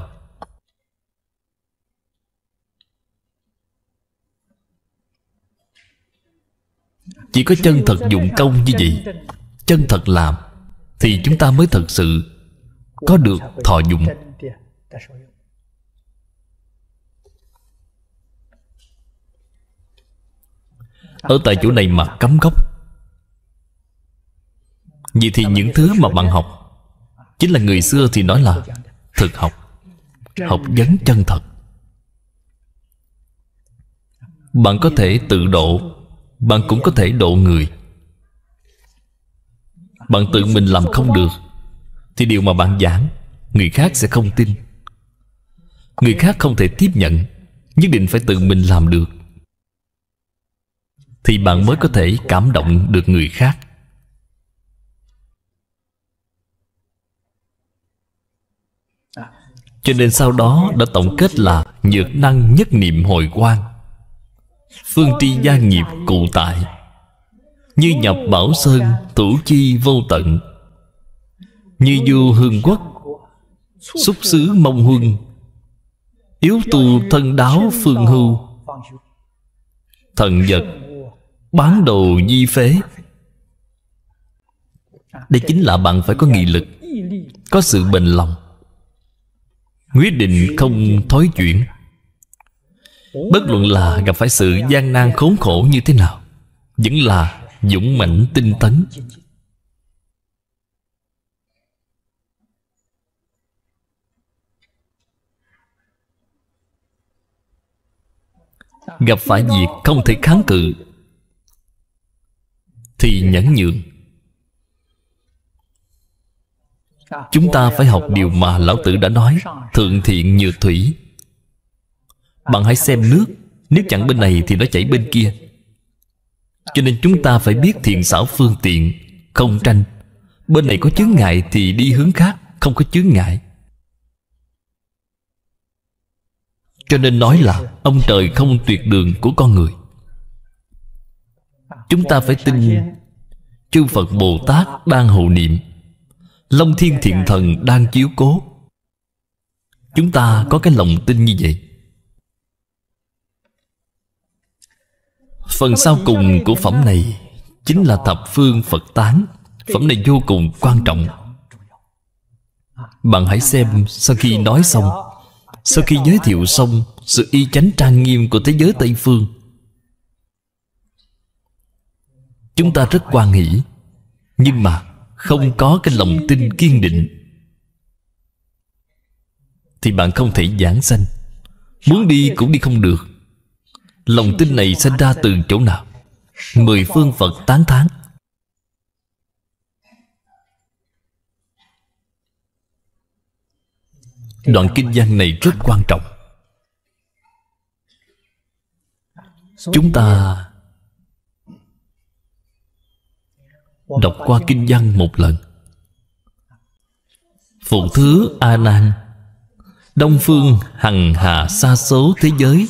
Chỉ có chân thật dụng công như vậy Chân thật làm Thì chúng ta mới thật sự Có được thọ dụng Ở tại chỗ này mà cấm gốc vì thì những thứ mà bạn học Chính là người xưa thì nói là Thực học Học vấn chân thật Bạn có thể tự độ Bạn cũng có thể độ người Bạn tự mình làm không được Thì điều mà bạn giảng Người khác sẽ không tin Người khác không thể tiếp nhận Nhất định phải tự mình làm được Thì bạn mới có thể cảm động được người khác Cho nên sau đó đã tổng kết là Nhược năng nhất niệm hồi quan Phương tri gia nghiệp cụ tại Như nhập bảo sơn Thủ chi vô tận Như du hương quốc Xúc xứ mông huân Yếu tu thân đáo phương hưu Thần vật Bán đồ di phế Đây chính là bạn phải có nghị lực Có sự bình lòng quyết định không thói chuyển bất luận là gặp phải sự gian nan khốn khổ như thế nào vẫn là dũng mãnh tinh tấn gặp phải việc không thể kháng cự thì nhẫn nhượng Chúng ta phải học điều mà Lão Tử đã nói Thượng thiện như thủy Bạn hãy xem nước Nếu chẳng bên này thì nó chảy bên kia Cho nên chúng ta phải biết thiện xảo phương tiện Không tranh Bên này có chướng ngại thì đi hướng khác Không có chướng ngại Cho nên nói là Ông trời không tuyệt đường của con người Chúng ta phải tin Chư Phật Bồ Tát đang hộ niệm Long thiên thiện thần đang chiếu cố Chúng ta có cái lòng tin như vậy Phần sau cùng của phẩm này Chính là thập phương Phật tán Phẩm này vô cùng quan trọng Bạn hãy xem sau khi nói xong Sau khi giới thiệu xong Sự y chánh trang nghiêm của thế giới Tây Phương Chúng ta rất quan hỷ Nhưng mà không có cái lòng tin kiên định thì bạn không thể giảng sanh muốn đi cũng đi không được lòng tin này sanh ra từ chỗ nào mười phương phật tán thán đoạn kinh văn này rất quan trọng chúng ta Đọc qua kinh văn một lần Phụ thứ A Nan Đông phương hằng hà xa số thế giới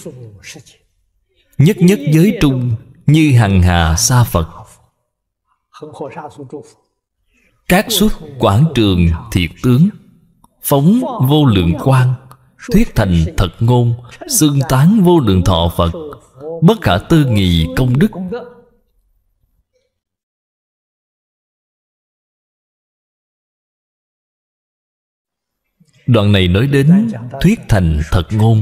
Nhất nhất giới trung Như hằng hà xa Phật Các xuất quảng trường thiệt tướng Phóng vô lượng quang Thuyết thành thật ngôn Xương tán vô lượng thọ Phật Bất khả tư nghị công đức đoạn này nói đến thuyết thành thật ngôn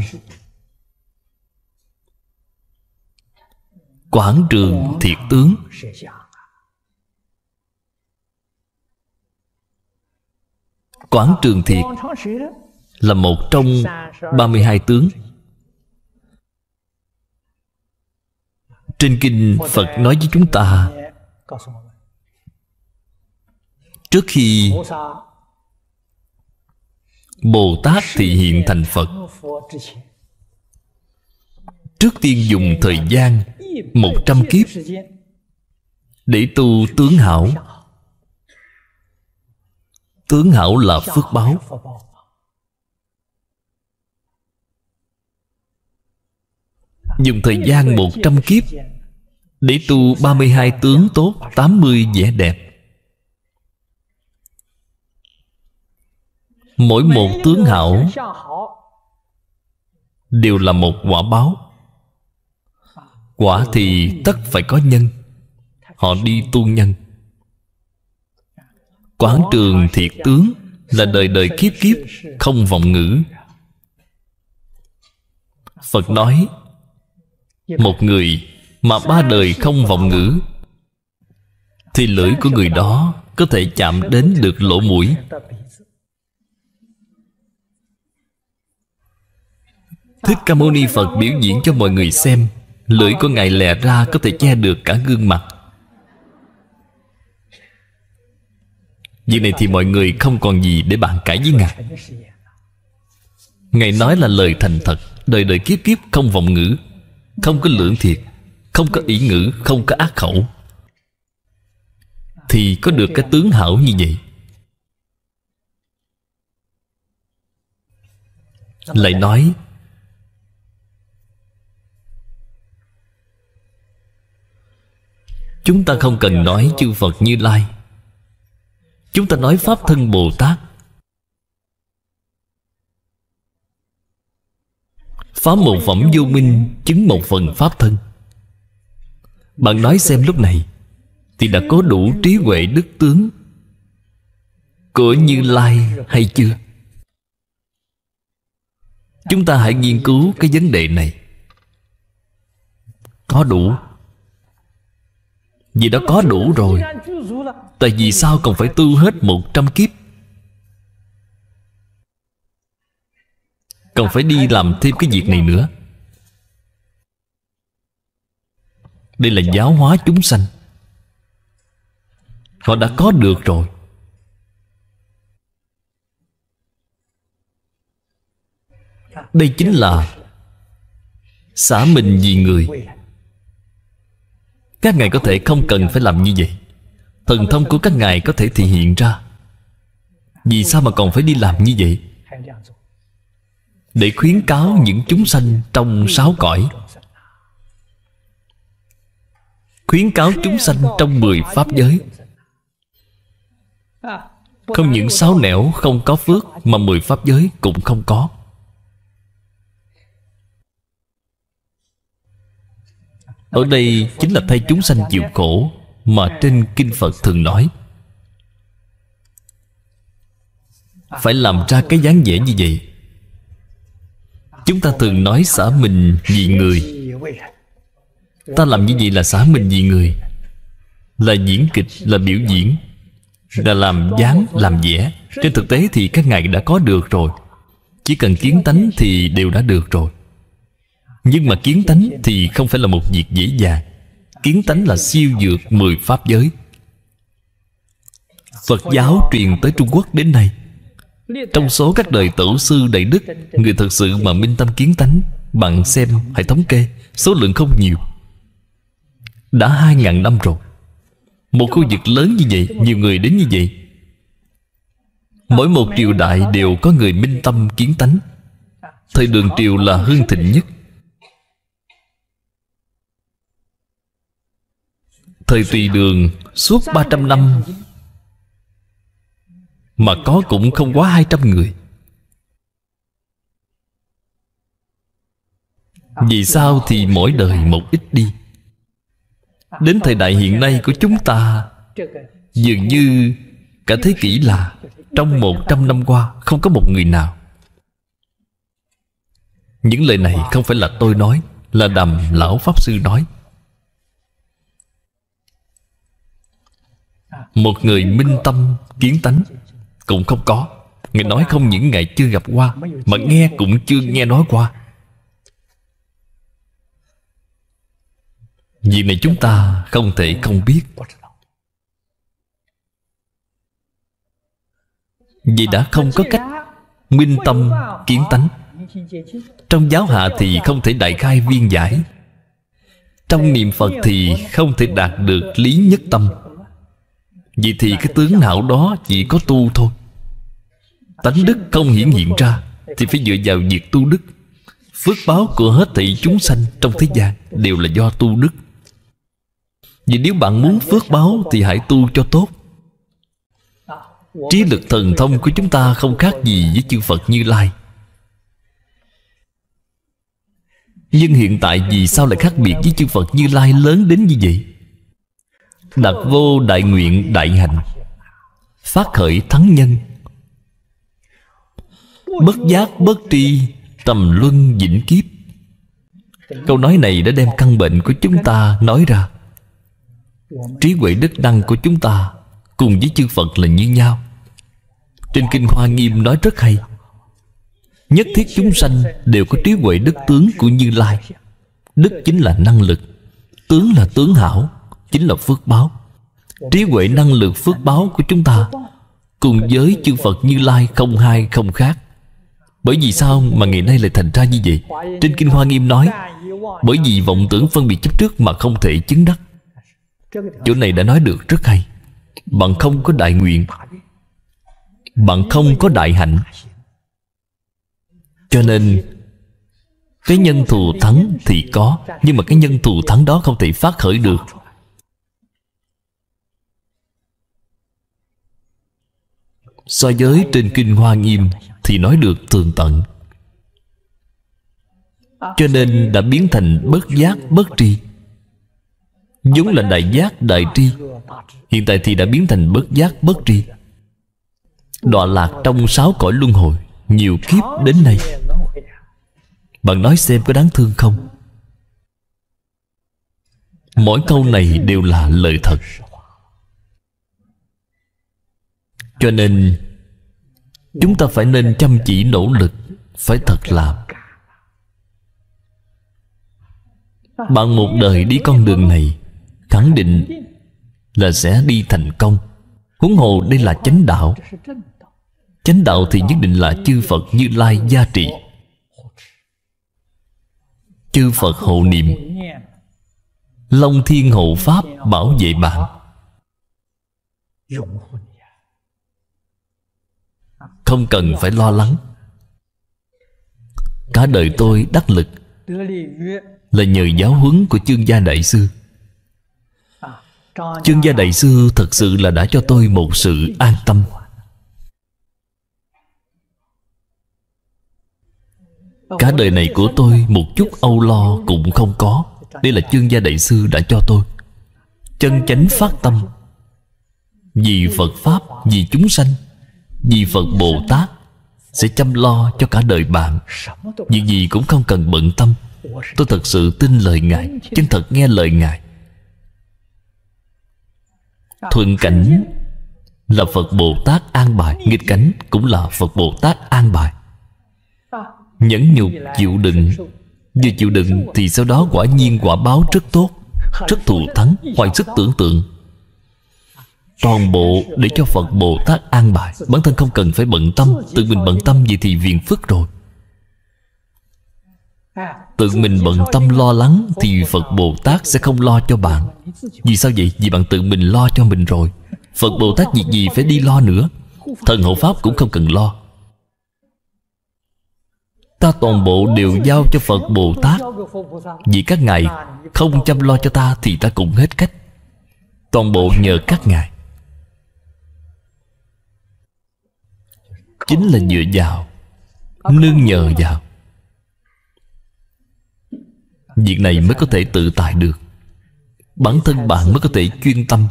quảng trường thiệt tướng quảng trường thiệt là một trong 32 tướng Trên kinh Phật nói với chúng ta Trước khi Bồ Tát thị hiện thành Phật Trước tiên dùng thời gian Một trăm kiếp Để tu tướng hảo Tướng hảo là phước báo Dùng thời gian một trăm kiếp Để tu ba mươi hai tướng tốt tám mươi vẻ đẹp Mỗi một tướng hảo Đều là một quả báo Quả thì tất phải có nhân Họ đi tu nhân Quán trường thiệt tướng Là đời đời kiếp kiếp Không vọng ngữ Phật nói Một người mà ba đời không vọng ngữ Thì lưỡi của người đó Có thể chạm đến được lỗ mũi Thích Ca Mâu Ni Phật biểu diễn cho mọi người xem Lưỡi của Ngài lè ra có thể che được cả gương mặt Vì này thì mọi người không còn gì để bàn cãi với Ngài Ngài nói là lời thành thật Đời đời kiếp kiếp không vọng ngữ Không có lưỡng thiệt Không có ý ngữ Không có ác khẩu Thì có được cái tướng hảo như vậy Lại nói Chúng ta không cần nói chư Phật Như Lai Chúng ta nói Pháp Thân Bồ Tát Phá một phẩm vô minh Chứng một phần Pháp Thân Bạn nói xem lúc này Thì đã có đủ trí huệ đức tướng Của Như Lai hay chưa? Chúng ta hãy nghiên cứu cái vấn đề này Có đủ vì đã có đủ rồi Tại vì sao còn phải tu hết một trăm kiếp Còn phải đi làm thêm cái việc này nữa Đây là giáo hóa chúng sanh Họ đã có được rồi Đây chính là Xả mình vì người các ngài có thể không cần phải làm như vậy Thần thông của các ngài có thể thể hiện ra Vì sao mà còn phải đi làm như vậy Để khuyến cáo những chúng sanh trong sáu cõi Khuyến cáo chúng sanh trong mười pháp giới Không những sáu nẻo không có phước Mà mười pháp giới cũng không có Ở đây chính là thay chúng sanh chịu khổ Mà trên Kinh Phật thường nói Phải làm ra cái dáng vẻ như vậy Chúng ta thường nói xả mình vì người Ta làm như vậy là xả mình vì người Là diễn kịch, là biểu diễn Là làm dáng, làm vẽ Trên thực tế thì các ngài đã có được rồi Chỉ cần kiến tánh thì đều đã được rồi nhưng mà kiến tánh thì không phải là một việc dễ dàng Kiến tánh là siêu dược mười pháp giới Phật giáo truyền tới Trung Quốc đến nay Trong số các đời tổ sư đại đức Người thật sự mà minh tâm kiến tánh Bạn xem hãy thống kê Số lượng không nhiều Đã hai ngàn năm rồi Một khu vực lớn như vậy Nhiều người đến như vậy Mỗi một triều đại đều có người minh tâm kiến tánh Thời đường triều là hương thịnh nhất Thời tùy đường suốt 300 năm Mà có cũng không quá 200 người Vì sao thì mỗi đời một ít đi Đến thời đại hiện nay của chúng ta Dường như cả thế kỷ là Trong một trăm năm qua không có một người nào Những lời này không phải là tôi nói Là đầm lão Pháp Sư nói Một người minh tâm kiến tánh Cũng không có Ngài nói không những ngày chưa gặp qua Mà nghe cũng chưa nghe nói qua Việc này chúng ta không thể không biết Vì đã không có cách Minh tâm kiến tánh Trong giáo hạ thì không thể đại khai viên giải Trong niệm Phật thì không thể đạt được lý nhất tâm vì thì cái tướng não đó chỉ có tu thôi Tánh đức không hiển hiện ra Thì phải dựa vào việc tu đức Phước báo của hết thị chúng sanh trong thế gian Đều là do tu đức Vì nếu bạn muốn phước báo Thì hãy tu cho tốt Trí lực thần thông của chúng ta Không khác gì với chư Phật Như Lai Nhưng hiện tại vì sao lại khác biệt với chư Phật Như Lai lớn đến như vậy đặt vô đại nguyện đại hạnh phát khởi thắng nhân bất giác bất tri tầm luân vĩnh kiếp câu nói này đã đem căn bệnh của chúng ta nói ra trí huệ đức năng của chúng ta cùng với chư phật là như nhau trên kinh hoa nghiêm nói rất hay nhất thiết chúng sanh đều có trí huệ đức tướng của như lai đức chính là năng lực tướng là tướng hảo chính là phước báo trí huệ năng lực phước báo của chúng ta cùng với chư phật như lai không hai không khác bởi vì sao mà ngày nay lại thành ra như vậy trên kinh hoa nghiêm nói bởi vì vọng tưởng phân biệt chấp trước mà không thể chứng đắc chỗ này đã nói được rất hay bạn không có đại nguyện bạn không có đại hạnh cho nên cái nhân thù thắng thì có nhưng mà cái nhân thù thắng đó không thể phát khởi được So với trên Kinh Hoa Nghiêm Thì nói được tường tận Cho nên đã biến thành bất giác bất tri Vốn là đại giác đại tri Hiện tại thì đã biến thành bất giác bất tri Đọa lạc trong sáu cõi luân hồi Nhiều kiếp đến nay Bạn nói xem có đáng thương không Mỗi câu này đều là lời thật cho nên chúng ta phải nên chăm chỉ nỗ lực phải thật làm bạn một đời đi con đường này khẳng định là sẽ đi thành công huống hồ đây là chánh đạo chánh đạo thì nhất định là chư phật như lai gia trị chư phật hộ niệm long thiên hộ pháp bảo vệ bạn không cần phải lo lắng Cả đời tôi đắc lực Là nhờ giáo huấn của chương gia đại sư Chương gia đại sư thật sự là đã cho tôi một sự an tâm Cả đời này của tôi một chút âu lo cũng không có Đây là chương gia đại sư đã cho tôi Chân chánh phát tâm Vì Phật Pháp, vì chúng sanh vì Phật Bồ Tát Sẽ chăm lo cho cả đời bạn Việc gì cũng không cần bận tâm Tôi thật sự tin lời Ngài Chân thật nghe lời Ngài Thuận cảnh là Phật Bồ Tát an bài Nghịch cảnh cũng là Phật Bồ Tát an bài Nhẫn nhục chịu đựng Vừa chịu đựng thì sau đó quả nhiên quả báo rất tốt Rất thù thắng Hoài sức tưởng tượng Toàn bộ để cho Phật Bồ Tát an bài Bản thân không cần phải bận tâm Tự mình bận tâm gì thì viền phức rồi Tự mình bận tâm lo lắng Thì Phật Bồ Tát sẽ không lo cho bạn Vì sao vậy? Vì bạn tự mình lo cho mình rồi Phật Bồ Tát việc gì phải đi lo nữa Thần hộ Pháp cũng không cần lo Ta toàn bộ đều giao cho Phật Bồ Tát Vì các ngài không chăm lo cho ta Thì ta cũng hết cách Toàn bộ nhờ các ngài chính là dựa vào nương nhờ vào việc này mới có thể tự tại được bản thân bạn mới có thể chuyên tâm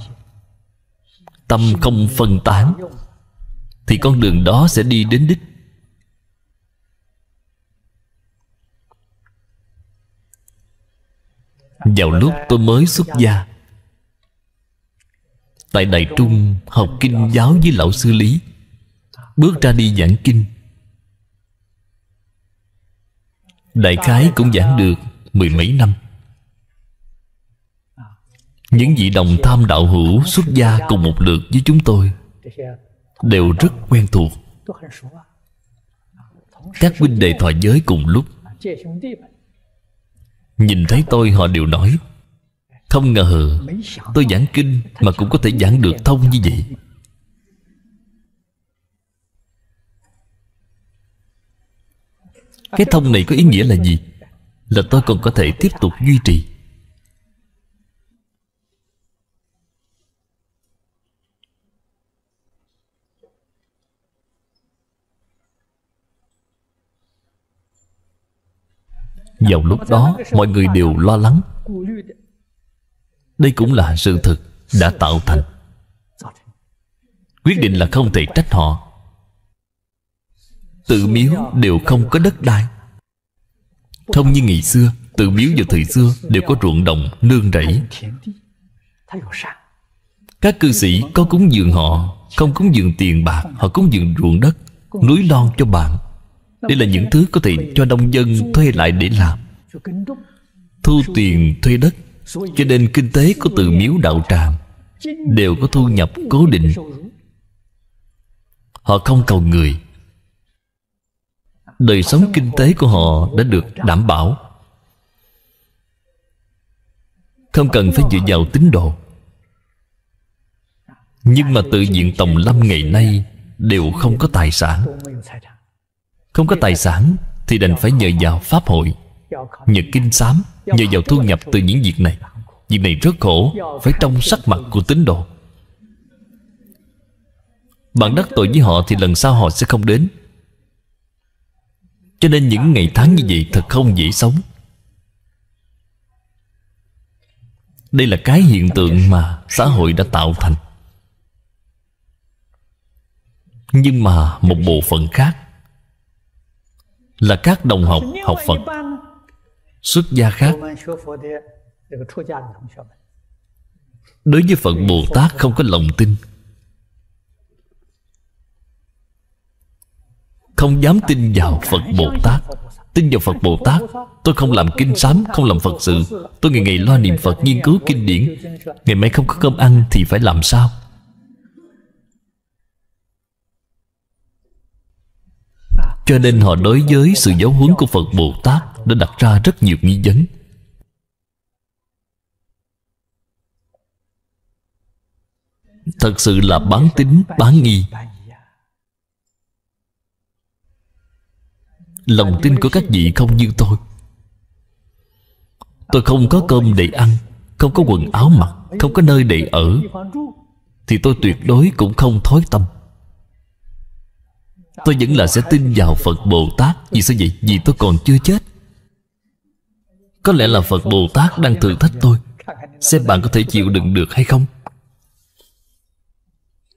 tâm không phân tán thì con đường đó sẽ đi đến đích vào lúc tôi mới xuất gia tại đài trung học kinh giáo với lão sư lý Bước ra đi giảng kinh Đại khái cũng giảng được Mười mấy năm Những vị đồng tham đạo hữu Xuất gia cùng một lượt với chúng tôi Đều rất quen thuộc Các huynh đệ thọ giới cùng lúc Nhìn thấy tôi họ đều nói Không ngờ Tôi giảng kinh Mà cũng có thể giảng được thông như vậy Cái thông này có ý nghĩa là gì Là tôi còn có thể tiếp tục duy trì Vào lúc đó mọi người đều lo lắng Đây cũng là sự thật đã tạo thành Quyết định là không thể trách họ Tự miếu đều không có đất đai Thông như ngày xưa Tự miếu vào thời xưa đều có ruộng đồng Nương rẫy Các cư sĩ có cúng dường họ Không cúng dường tiền bạc Họ cúng dường ruộng đất Núi lon cho bạn Đây là những thứ có thể cho nông dân thuê lại để làm Thu tiền thuê đất Cho nên kinh tế của tự miếu đạo tràng Đều có thu nhập cố định Họ không cầu người đời sống kinh tế của họ đã được đảm bảo không cần phải dựa vào tín đồ nhưng mà tự diện tòng lâm ngày nay đều không có tài sản không có tài sản thì đành phải nhờ vào pháp hội nhờ kinh sám nhờ vào thu nhập từ những việc này việc này rất khổ phải trong sắc mặt của tín đồ bạn đắc tội với họ thì lần sau họ sẽ không đến cho nên những ngày tháng như vậy thật không dễ sống Đây là cái hiện tượng mà xã hội đã tạo thành Nhưng mà một bộ phận khác Là các đồng học học Phật Xuất gia khác Đối với Phật Bồ Tát không có lòng tin Không dám tin vào Phật Bồ Tát Tin vào Phật Bồ Tát Tôi không làm kinh sám, không làm Phật sự Tôi ngày ngày lo niệm Phật, nghiên cứu kinh điển Ngày mai không có cơm ăn thì phải làm sao Cho nên họ đối với sự giáo huấn của Phật Bồ Tát Đã đặt ra rất nhiều nghi vấn Thật sự là bán tính, bán nghi Lòng tin của các vị không như tôi Tôi không có cơm để ăn Không có quần áo mặc Không có nơi để ở Thì tôi tuyệt đối cũng không thói tâm Tôi vẫn là sẽ tin vào Phật Bồ Tát Vì sao vậy? Vì tôi còn chưa chết Có lẽ là Phật Bồ Tát đang thử thách tôi Xem bạn có thể chịu đựng được hay không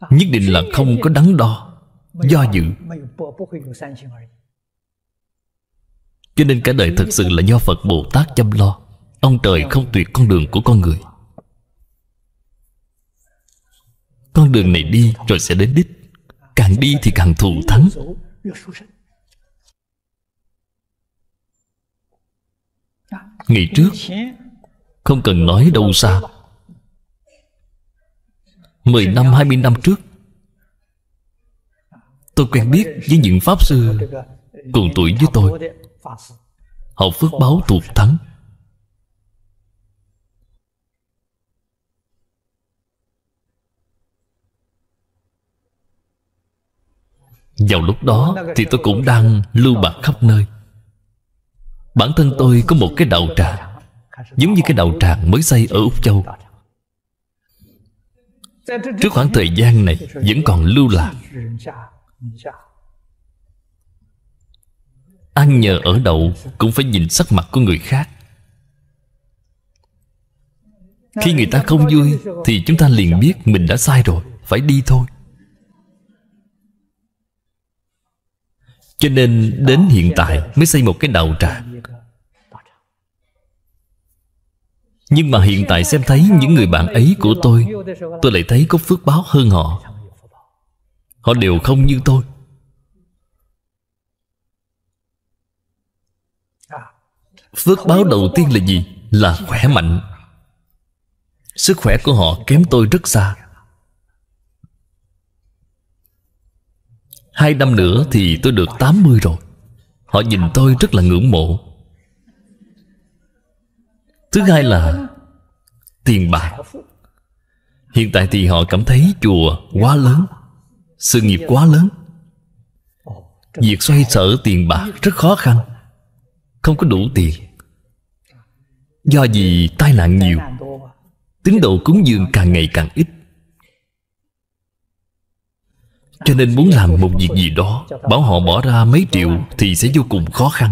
Nhất định là không có đắn đo Do dự cho nên cả đời thật sự là do Phật Bồ Tát chăm lo Ông trời không tuyệt con đường của con người Con đường này đi rồi sẽ đến đích Càng đi thì càng thù thắng Ngày trước Không cần nói đâu xa mười năm, hai mươi năm trước Tôi quen biết với những Pháp Sư Cùng tuổi với tôi Học phước báo tuột thắng Vào lúc đó thì tôi cũng đang lưu bạc khắp nơi Bản thân tôi có một cái đầu tràng Giống như cái đầu tràng mới xây ở Úc Châu Trước khoảng thời gian này Vẫn còn lưu lạc Ăn nhờ ở đậu Cũng phải nhìn sắc mặt của người khác Khi người ta không vui Thì chúng ta liền biết mình đã sai rồi Phải đi thôi Cho nên đến hiện tại Mới xây một cái đạo tràng Nhưng mà hiện tại xem thấy những người bạn ấy của tôi Tôi lại thấy có phước báo hơn họ Họ đều không như tôi Phước báo đầu tiên là gì? Là khỏe mạnh Sức khỏe của họ kém tôi rất xa Hai năm nữa thì tôi được 80 rồi Họ nhìn tôi rất là ngưỡng mộ Thứ hai là Tiền bạc Hiện tại thì họ cảm thấy chùa quá lớn Sự nghiệp quá lớn Việc xoay sở tiền bạc rất khó khăn không có đủ tiền Do gì tai nạn nhiều Tín độ cúng dường càng ngày càng ít Cho nên muốn làm một việc gì đó Bảo họ bỏ ra mấy triệu Thì sẽ vô cùng khó khăn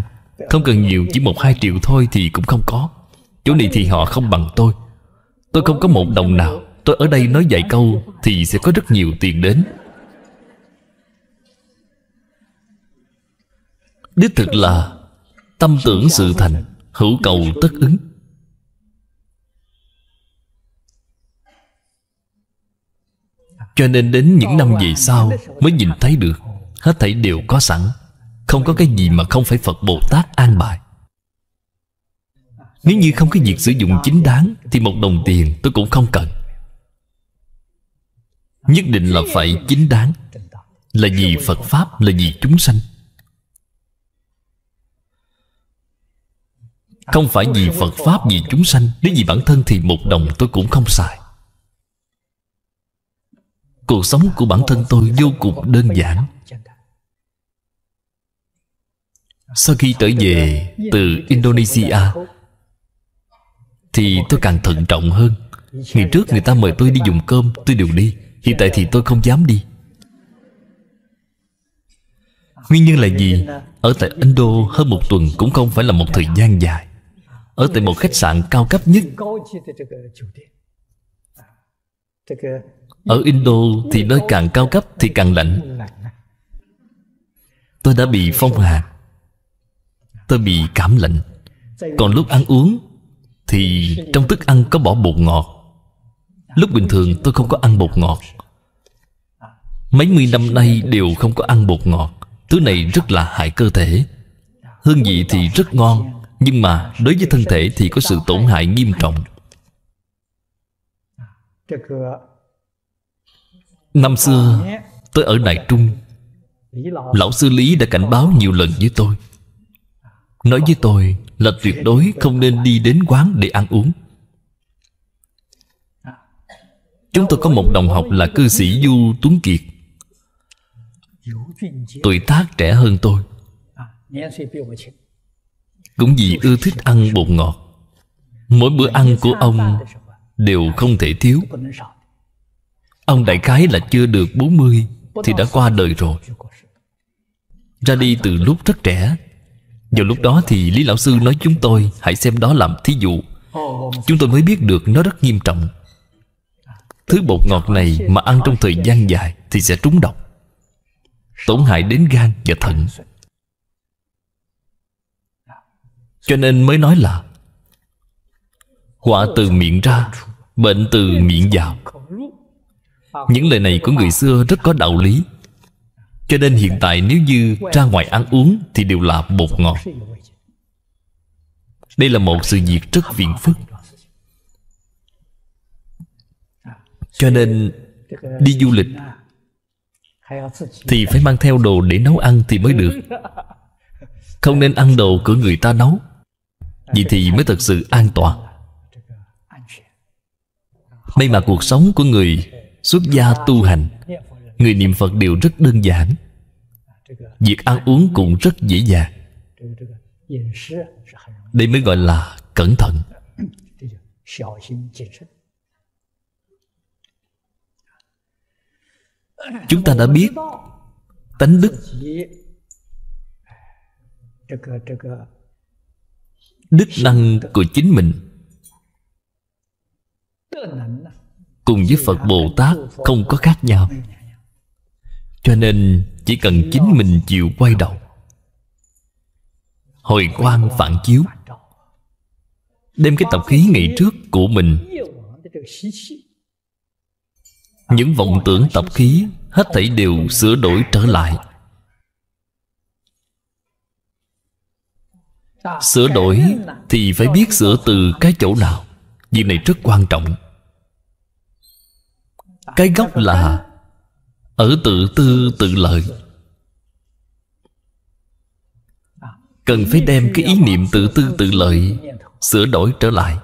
Không cần nhiều chỉ một hai triệu thôi thì cũng không có Chỗ này thì họ không bằng tôi Tôi không có một đồng nào Tôi ở đây nói vài câu Thì sẽ có rất nhiều tiền đến Đích thực là Tâm tưởng sự thành Hữu cầu tất ứng Cho nên đến những năm về sau Mới nhìn thấy được Hết thảy đều có sẵn Không có cái gì mà không phải Phật Bồ Tát an bài Nếu như không có việc sử dụng chính đáng Thì một đồng tiền tôi cũng không cần Nhất định là phải chính đáng Là vì Phật Pháp Là vì chúng sanh Không phải vì Phật Pháp vì chúng sanh Nếu vì bản thân thì một đồng tôi cũng không xài Cuộc sống của bản thân tôi vô cùng đơn giản Sau khi trở về từ Indonesia Thì tôi càng thận trọng hơn Ngày trước người ta mời tôi đi dùng cơm Tôi đều đi Hiện tại thì tôi không dám đi Nguyên nhân là gì? Ở tại Indo hơn một tuần cũng không phải là một thời gian dài ở tại một khách sạn cao cấp nhất Ở Indo thì nơi càng cao cấp thì càng lạnh Tôi đã bị phong hàn, Tôi bị cảm lạnh Còn lúc ăn uống Thì trong thức ăn có bỏ bột ngọt Lúc bình thường tôi không có ăn bột ngọt Mấy mươi năm nay đều không có ăn bột ngọt Thứ này rất là hại cơ thể Hương vị thì rất ngon nhưng mà đối với thân thể thì có sự tổn hại nghiêm trọng Năm xưa tôi ở Đại Trung Lão sư Lý đã cảnh báo nhiều lần với tôi Nói với tôi là tuyệt đối không nên đi đến quán để ăn uống Chúng tôi có một đồng học là cư sĩ Du Tuấn Kiệt Tuổi tác trẻ hơn tôi cũng vì ưa thích ăn bột ngọt Mỗi bữa ăn của ông Đều không thể thiếu Ông đại khái là chưa được 40 Thì đã qua đời rồi Ra đi từ lúc rất trẻ Vào lúc đó thì Lý Lão Sư nói chúng tôi Hãy xem đó làm thí dụ Chúng tôi mới biết được nó rất nghiêm trọng Thứ bột ngọt này mà ăn trong thời gian dài Thì sẽ trúng độc Tổn hại đến gan và thận Cho nên mới nói là Quả từ miệng ra Bệnh từ miệng vào Những lời này của người xưa rất có đạo lý Cho nên hiện tại nếu như ra ngoài ăn uống Thì đều là bột ngọt Đây là một sự việc rất phiền phức Cho nên đi du lịch Thì phải mang theo đồ để nấu ăn thì mới được Không nên ăn đồ của người ta nấu vì thì mới thật sự an toàn May mà cuộc sống của người xuất gia tu hành Người niệm Phật đều rất đơn giản Việc ăn uống cũng rất dễ dàng Đây mới gọi là cẩn thận Chúng ta đã biết Tánh đức đức năng của chính mình cùng với phật bồ tát không có khác nhau cho nên chỉ cần chính mình chịu quay đầu hồi quang phản chiếu đem cái tập khí ngày trước của mình những vọng tưởng tập khí hết thảy đều sửa đổi trở lại Sửa đổi thì phải biết sửa từ cái chỗ nào Việc này rất quan trọng Cái gốc là Ở tự tư tự lợi Cần phải đem cái ý niệm tự tư tự lợi Sửa đổi trở lại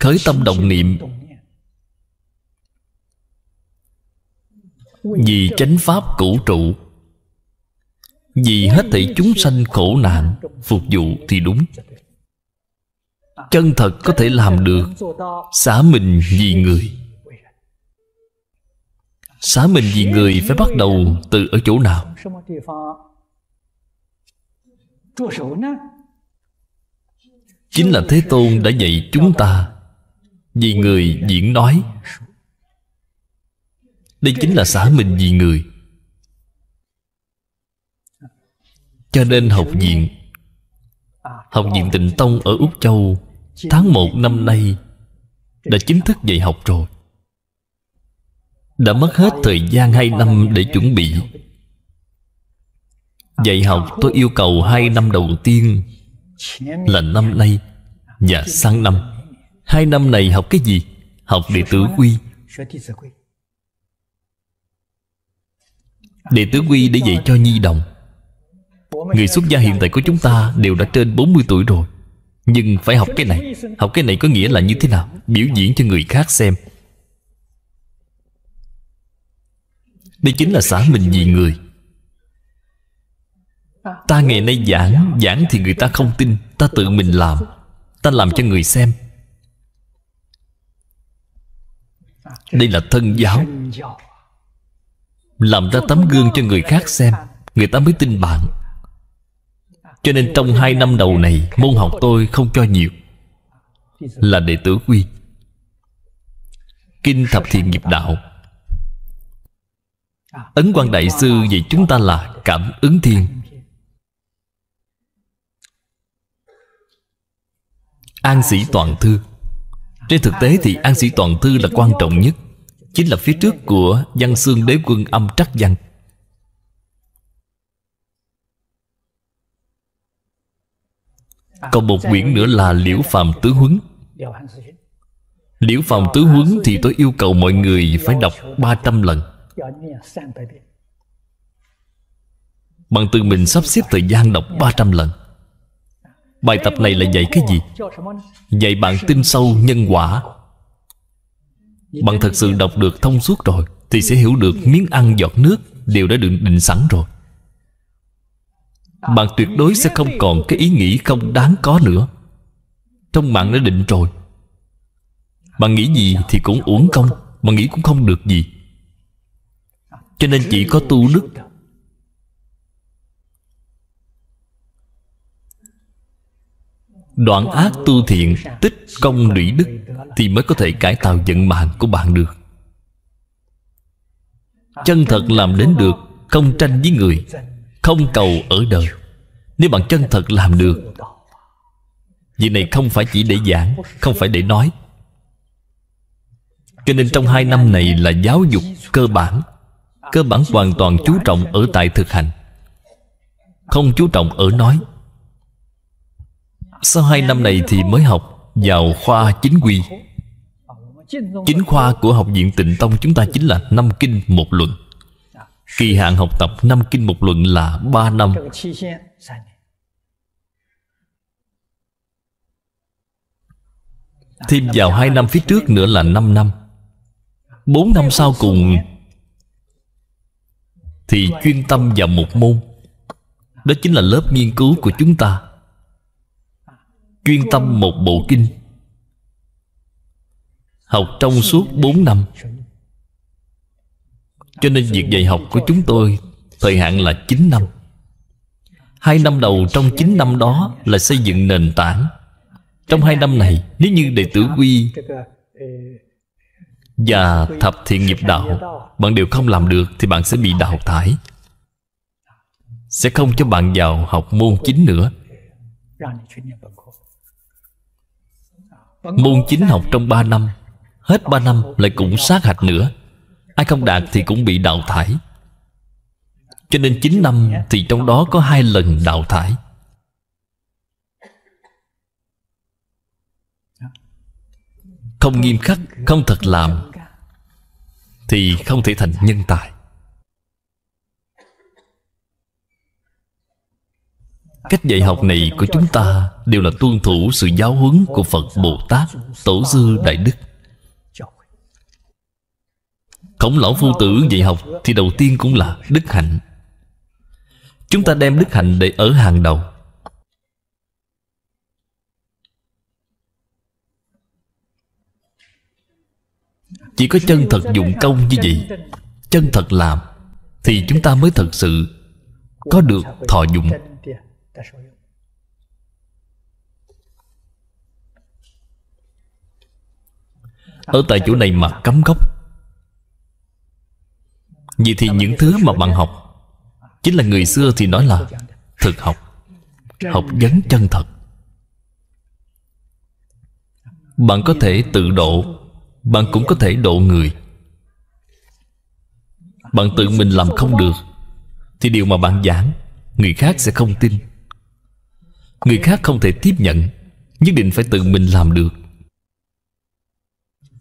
Khởi tâm động niệm Vì chánh pháp cũ trụ vì hết thảy chúng sanh khổ nạn Phục vụ thì đúng Chân thật có thể làm được Xả mình vì người Xả mình vì người phải bắt đầu từ ở chỗ nào Chính là Thế Tôn đã dạy chúng ta Vì người diễn nói Đây chính là xả mình vì người Cho nên học viện Học viện Tịnh Tông ở Úc Châu Tháng 1 năm nay Đã chính thức dạy học rồi Đã mất hết thời gian 2 năm để chuẩn bị Dạy học tôi yêu cầu 2 năm đầu tiên Là năm nay Và sang năm Hai năm này học cái gì? Học đệ tử quy Đệ tử quy để dạy cho nhi đồng Người xuất gia hiện tại của chúng ta đều đã trên 40 tuổi rồi Nhưng phải học cái này Học cái này có nghĩa là như thế nào Biểu diễn cho người khác xem Đây chính là xã mình vì người Ta ngày nay giảng Giảng thì người ta không tin Ta tự mình làm Ta làm cho người xem Đây là thân giáo Làm ra tấm gương cho người khác xem Người ta mới tin bạn cho nên trong hai năm đầu này Môn học tôi không cho nhiều Là đệ tử quy Kinh Thập Thiện Nghiệp Đạo Ấn quan Đại Sư dạy chúng ta là Cảm ứng thiên An sĩ toàn thư Trên thực tế thì an sĩ toàn thư là quan trọng nhất Chính là phía trước của văn xương đế quân âm trắc văn Còn một quyển nữa là Liễu Phạm Tứ Huấn Liễu Phạm Tứ Huấn thì tôi yêu cầu mọi người phải đọc 300 lần Bằng tự mình sắp xếp thời gian đọc 300 lần Bài tập này là dạy cái gì? Dạy bạn tin sâu nhân quả Bạn thật sự đọc được thông suốt rồi Thì sẽ hiểu được miếng ăn giọt nước Đều đã được định sẵn rồi bạn tuyệt đối sẽ không còn cái ý nghĩ không đáng có nữa trong mạng đã định rồi bạn nghĩ gì thì cũng uổng công bạn nghĩ cũng không được gì cho nên chỉ có tu đức Đoạn ác tu thiện Tích công lũy đức Thì mới có thể cải tạo vận mạng của bạn được Chân thật làm đến được Không tranh với người không cầu ở đời Nếu bạn chân thật làm được Việc này không phải chỉ để giảng Không phải để nói Cho nên trong hai năm này là giáo dục cơ bản Cơ bản hoàn toàn chú trọng ở tại thực hành Không chú trọng ở nói Sau hai năm này thì mới học Vào khoa chính quy Chính khoa của học viện tịnh tông chúng ta chính là năm kinh một luận Kỳ hạn học tập năm kinh một luận là 3 năm Thêm vào 2 năm phía trước nữa là 5 năm 4 năm sau cùng Thì chuyên tâm vào một môn Đó chính là lớp nghiên cứu của chúng ta Chuyên tâm một bộ kinh Học trong suốt 4 năm cho nên việc dạy học của chúng tôi Thời hạn là 9 năm Hai năm đầu trong 9 năm đó Là xây dựng nền tảng Trong hai năm này Nếu như đệ tử quy Và thập thiện nghiệp đạo Bạn đều không làm được Thì bạn sẽ bị đào thải Sẽ không cho bạn vào học môn chính nữa Môn chính học trong 3 năm Hết 3 năm lại cũng sát hạch nữa Ai không đạt thì cũng bị đào thải Cho nên 9 năm Thì trong đó có hai lần đào thải Không nghiêm khắc Không thật làm Thì không thể thành nhân tài Cách dạy học này của chúng ta Đều là tuân thủ sự giáo huấn của Phật Bồ Tát Tổ sư Đại Đức Khổng lão phu tử dạy học Thì đầu tiên cũng là đức hạnh Chúng ta đem đức hạnh để ở hàng đầu Chỉ có chân thật dụng công như vậy Chân thật làm Thì chúng ta mới thật sự Có được thọ dụng Ở tại chỗ này mà cấm gốc vì thì những thứ mà bạn học Chính là người xưa thì nói là Thực học Học vấn chân thật Bạn có thể tự độ Bạn cũng có thể độ người Bạn tự mình làm không được Thì điều mà bạn giảng Người khác sẽ không tin Người khác không thể tiếp nhận Nhất định phải tự mình làm được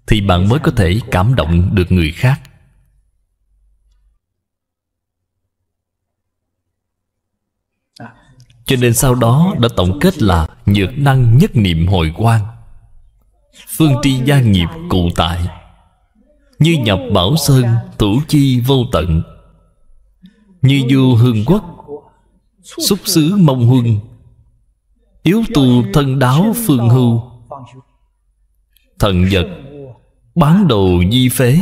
Thì bạn mới có thể cảm động được người khác Cho nên sau đó đã tổng kết là Nhược năng nhất niệm hồi quan Phương tri gia nghiệp cụ tại Như nhập bảo sơn Thủ chi vô tận Như du hương quốc Xúc xứ mông huân Yếu tu thân đáo phương hưu Thần vật Bán đồ di phế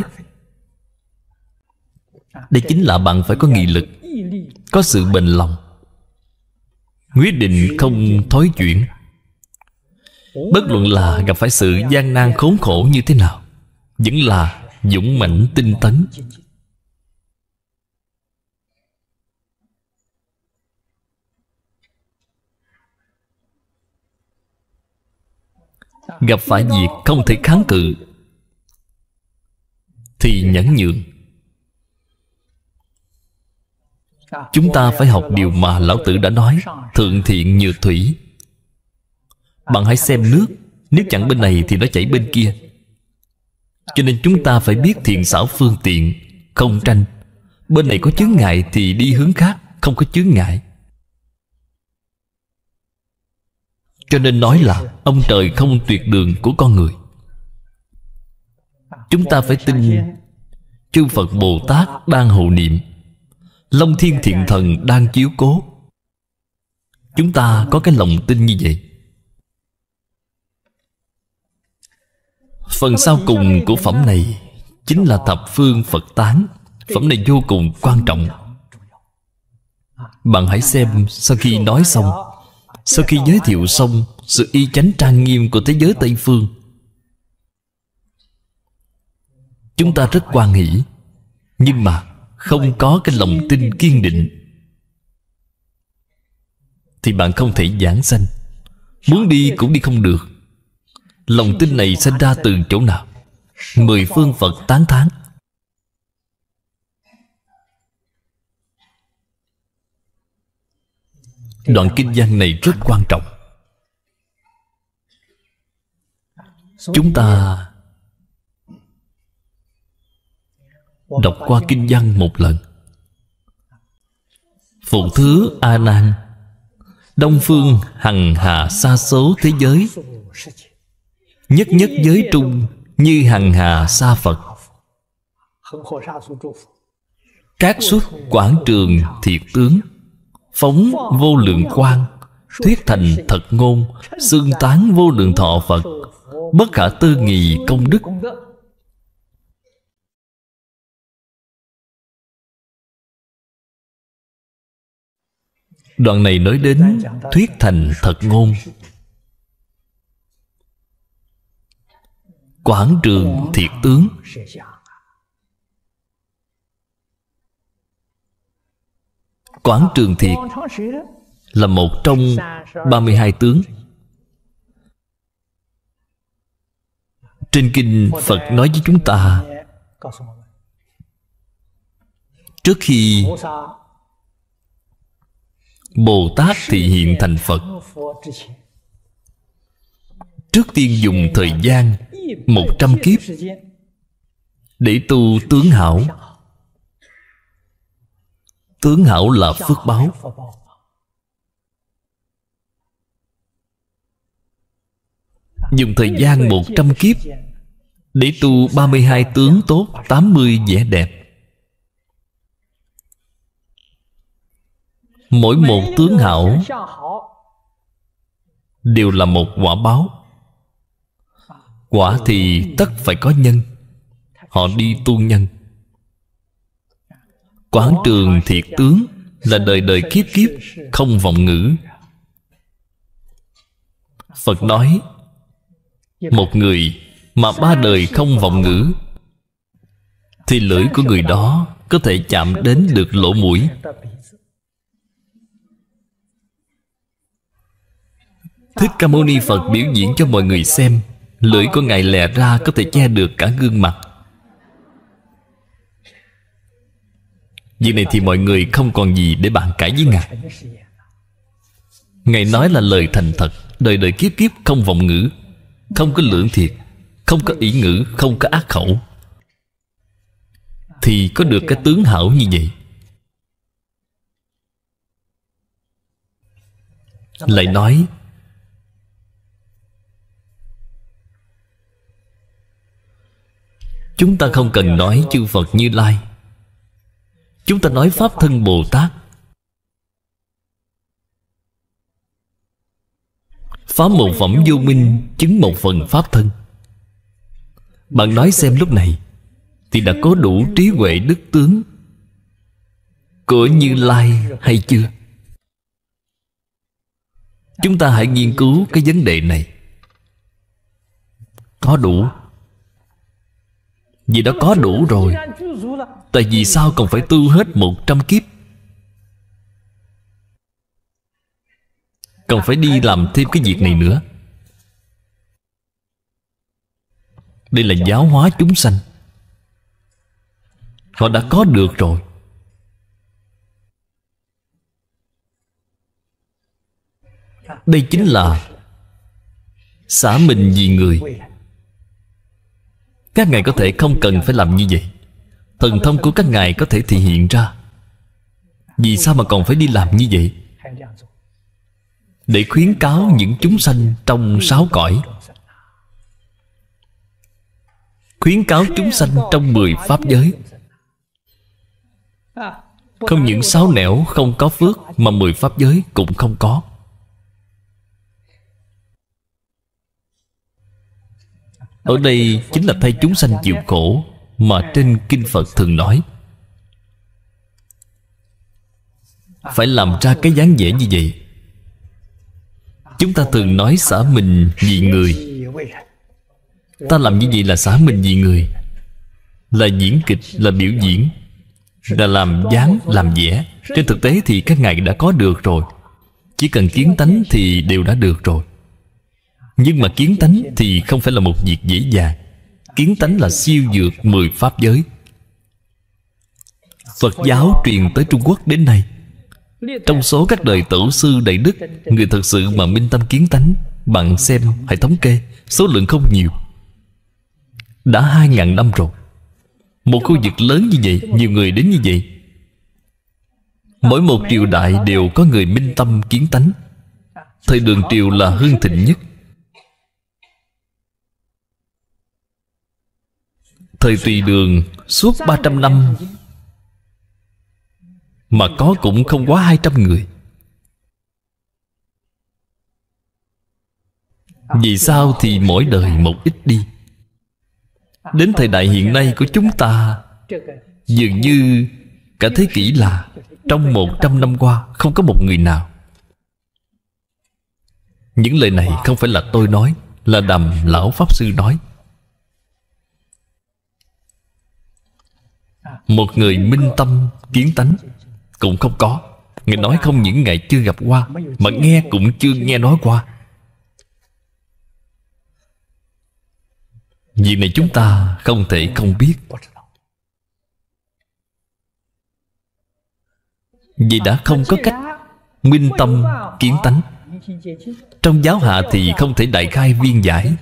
Đây chính là bạn phải có nghị lực Có sự bền lòng quyết định không thói chuyển bất luận là gặp phải sự gian nan khốn khổ như thế nào vẫn là dũng mãnh tinh tấn gặp phải việc không thể kháng cự thì nhẫn nhượng Chúng ta phải học điều mà Lão Tử đã nói Thượng thiện như thủy Bạn hãy xem nước Nếu chẳng bên này thì nó chảy bên kia Cho nên chúng ta phải biết thiện xảo phương tiện Không tranh Bên này có chướng ngại thì đi hướng khác Không có chướng ngại Cho nên nói là Ông trời không tuyệt đường của con người Chúng ta phải tin Chư Phật Bồ Tát đang hộ niệm Long thiên thiện thần đang chiếu cố Chúng ta có cái lòng tin như vậy Phần sau cùng của phẩm này Chính là thập phương Phật tán Phẩm này vô cùng quan trọng Bạn hãy xem sau khi nói xong Sau khi giới thiệu xong Sự y chánh trang nghiêm của thế giới Tây Phương Chúng ta rất quan hỷ Nhưng mà không có cái lòng tin kiên định thì bạn không thể giảng sanh muốn đi cũng đi không được lòng tin này sanh ra từ chỗ nào mười phương phật tán thán đoạn kinh văn này rất quan trọng chúng ta Đọc qua kinh văn một lần Phụ thứ A Nan Đông phương hằng hà xa số thế giới Nhất nhất giới trung Như hằng hà xa Phật Các xuất quảng trường thiệt tướng Phóng vô lượng quang Thuyết thành thật ngôn Xương tán vô lượng thọ Phật Bất khả tư nghị công đức đoạn này nói đến thuyết thành thật ngôn quảng trường thiệt tướng quảng trường thiệt là một trong 32 tướng Trên kinh Phật nói với chúng ta Trước khi Bồ Tát thị hiện thành Phật Trước tiên dùng thời gian Một trăm kiếp Để tu tướng hảo Tướng hảo là phước báo Dùng thời gian một trăm kiếp Để tu ba mươi hai tướng tốt tám mươi vẻ đẹp Mỗi một tướng hảo Đều là một quả báo Quả thì tất phải có nhân Họ đi tu nhân Quán trường thiệt tướng Là đời đời kiếp kiếp Không vọng ngữ Phật nói Một người mà ba đời không vọng ngữ Thì lưỡi của người đó Có thể chạm đến được lỗ mũi Thích Ca Mâu Ni Phật biểu diễn cho mọi người xem Lưỡi của Ngài lè ra có thể che được cả gương mặt Việc này thì mọi người không còn gì để bàn cãi với Ngài Ngài nói là lời thành thật Đời đời kiếp kiếp không vọng ngữ Không có lưỡng thiệt Không có ý ngữ, không có ác khẩu Thì có được cái tướng hảo như vậy Lại nói Chúng ta không cần nói chư Phật Như Lai Chúng ta nói Pháp Thân Bồ Tát Phá một phẩm vô minh Chứng một phần Pháp Thân Bạn nói xem lúc này Thì đã có đủ trí huệ đức tướng Của Như Lai hay chưa? Chúng ta hãy nghiên cứu cái vấn đề này Có đủ vì đã có đủ rồi Tại vì sao còn phải tu hết một trăm kiếp Còn phải đi làm thêm cái việc này nữa Đây là giáo hóa chúng sanh Họ đã có được rồi Đây chính là Xả mình vì người các ngài có thể không cần phải làm như vậy Thần thông của các ngài có thể thể hiện ra Vì sao mà còn phải đi làm như vậy Để khuyến cáo những chúng sanh trong sáu cõi Khuyến cáo chúng sanh trong mười pháp giới Không những sáu nẻo không có phước Mà mười pháp giới cũng không có Ở đây chính là thay chúng sanh chịu khổ Mà trên Kinh Phật thường nói Phải làm ra cái dáng vẻ như vậy Chúng ta thường nói xả mình vì người Ta làm như vậy là xả mình vì người Là diễn kịch, là biểu diễn Là làm dáng, làm vẽ Trên thực tế thì các ngài đã có được rồi Chỉ cần kiến tánh thì đều đã được rồi nhưng mà kiến tánh thì không phải là một việc dễ dàng Kiến tánh là siêu dược mười pháp giới Phật giáo truyền tới Trung Quốc đến nay Trong số các đời tổ sư đại đức Người thật sự mà minh tâm kiến tánh Bạn xem hãy thống kê Số lượng không nhiều Đã hai ngàn năm rồi Một khu vực lớn như vậy Nhiều người đến như vậy Mỗi một triều đại đều có người minh tâm kiến tánh Thời đường triều là hương thịnh nhất Thời tùy đường suốt 300 năm Mà có cũng không quá 200 người Vì sao thì mỗi đời một ít đi Đến thời đại hiện nay của chúng ta Dường như cả thế kỷ là Trong một trăm năm qua không có một người nào Những lời này không phải là tôi nói Là đầm lão Pháp Sư nói Một người minh tâm kiến tánh Cũng không có Ngài nói không những ngày chưa gặp qua Mà nghe cũng chưa nghe nói qua vì này chúng ta không thể không biết Vì đã không có cách Minh tâm kiến tánh Trong giáo hạ thì không thể đại khai viên giải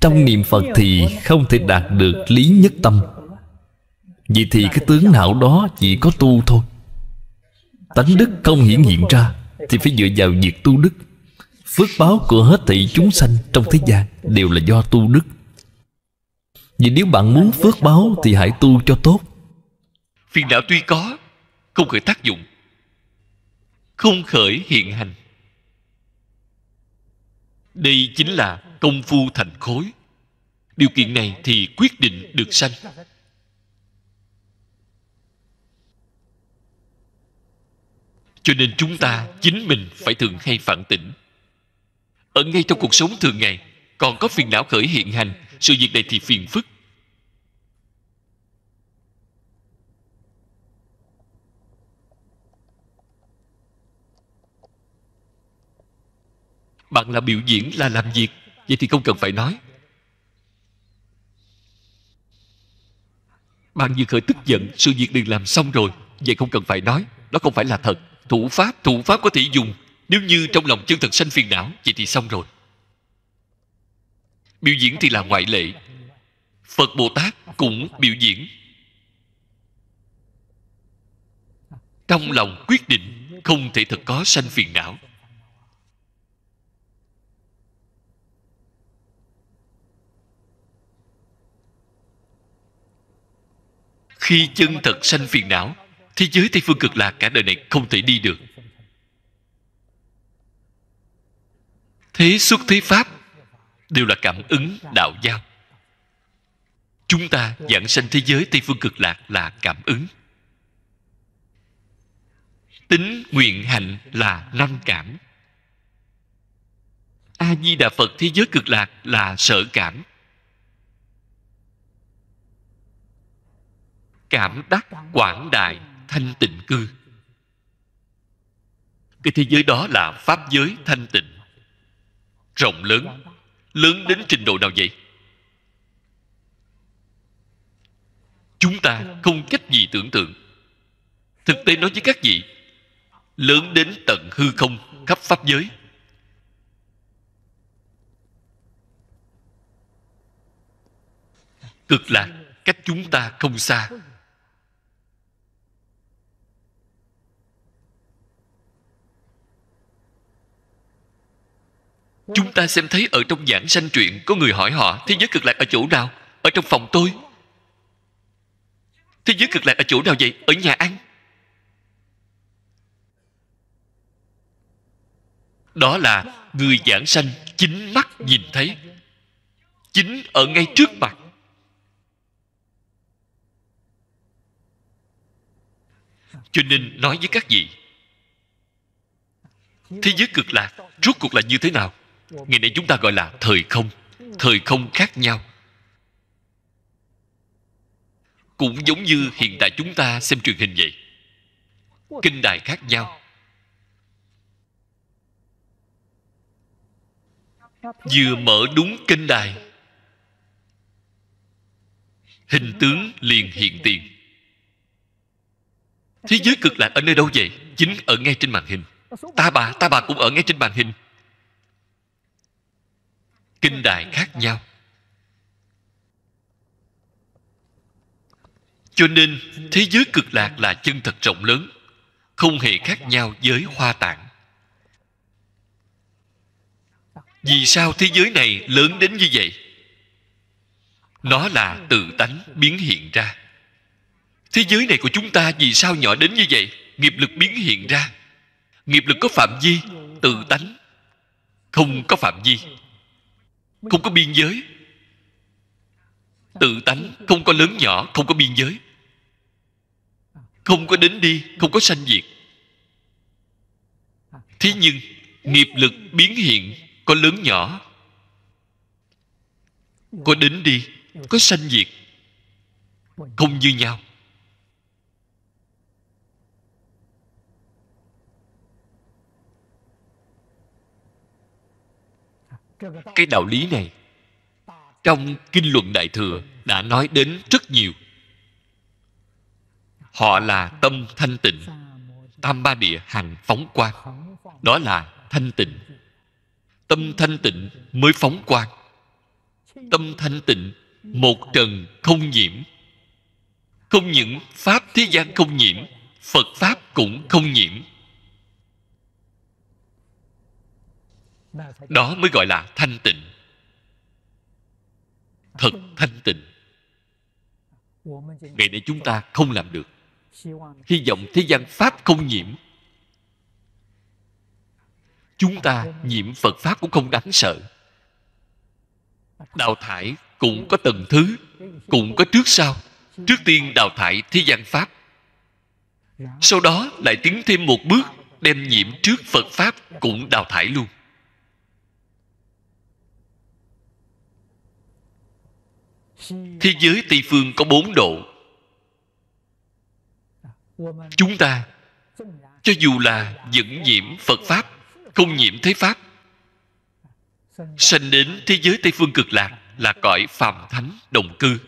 Trong niệm Phật thì không thể đạt được lý nhất tâm vì thì cái tướng não đó chỉ có tu thôi Tánh đức không hiển hiện ra Thì phải dựa vào việc tu đức Phước báo của hết thị chúng sanh trong thế gian Đều là do tu đức Vì nếu bạn muốn phước báo Thì hãy tu cho tốt Phiền não tuy có Không khởi tác dụng Không khởi hiện hành Đây chính là công phu thành khối Điều kiện này thì quyết định được sanh cho nên chúng ta chính mình phải thường hay phản tỉnh ở ngay trong cuộc sống thường ngày còn có phiền não khởi hiện hành sự việc này thì phiền phức bạn là biểu diễn là làm việc vậy thì không cần phải nói bạn vừa khởi tức giận sự việc đừng làm xong rồi vậy không cần phải nói đó không phải là thật thủ pháp thủ pháp có thể dùng nếu như trong lòng chân thật sanh phiền não vậy thì xong rồi biểu diễn thì là ngoại lệ phật bồ tát cũng biểu diễn trong lòng quyết định không thể thật có sanh phiền não khi chân thật sanh phiền não thế giới tây phương cực lạc cả đời này không thể đi được thế xuất thế pháp đều là cảm ứng đạo giao chúng ta giảng sanh thế giới tây phương cực lạc là cảm ứng tính nguyện hạnh là năm cảm a di đà phật thế giới cực lạc là sở cảm cảm đắc quảng đại thanh tịnh cư cái thế giới đó là pháp giới thanh tịnh rộng lớn lớn đến trình độ nào vậy chúng ta không cách gì tưởng tượng thực tế nói với các vị lớn đến tận hư không khắp pháp giới cực lạc cách chúng ta không xa Chúng ta xem thấy ở trong giảng sanh truyện Có người hỏi họ Thế giới cực lạc ở chỗ nào Ở trong phòng tôi Thế giới cực lạc ở chỗ nào vậy Ở nhà ăn Đó là người giảng sanh Chính mắt nhìn thấy Chính ở ngay trước mặt Cho nên nói với các vị Thế giới cực lạc Rốt cuộc là như thế nào ngày nay chúng ta gọi là thời không thời không khác nhau cũng giống như hiện tại chúng ta xem truyền hình vậy kinh đài khác nhau vừa mở đúng kinh đài hình tướng liền hiện tiền thế giới cực lạc ở nơi đâu vậy chính ở ngay trên màn hình ta bà ta bà cũng ở ngay trên màn hình kinh đại khác nhau cho nên thế giới cực lạc là chân thật rộng lớn không hề khác nhau với hoa tạng vì sao thế giới này lớn đến như vậy nó là tự tánh biến hiện ra thế giới này của chúng ta vì sao nhỏ đến như vậy nghiệp lực biến hiện ra nghiệp lực có phạm vi tự tánh không có phạm vi không có biên giới tự tánh không có lớn nhỏ không có biên giới không có đến đi không có sanh diệt thế nhưng nghiệp lực biến hiện có lớn nhỏ có đến đi có sanh diệt không như nhau cái đạo lý này trong kinh luận đại thừa đã nói đến rất nhiều họ là tâm thanh tịnh tam ba địa hằng phóng quang đó là thanh tịnh tâm thanh tịnh mới phóng quang tâm thanh tịnh một trần không nhiễm không những pháp thế gian không nhiễm phật pháp cũng không nhiễm đó mới gọi là thanh tịnh thật thanh tịnh ngày nay chúng ta không làm được hy vọng thế gian pháp không nhiễm chúng ta nhiễm phật pháp cũng không đáng sợ đào thải cũng có tầng thứ cũng có trước sau trước tiên đào thải thế gian pháp sau đó lại tiến thêm một bước đem nhiễm trước phật pháp cũng đào thải luôn thế giới tây phương có bốn độ chúng ta cho dù là vẫn nhiễm phật pháp không nhiễm thế pháp sanh đến thế giới tây phương cực lạc là cõi phàm thánh đồng cư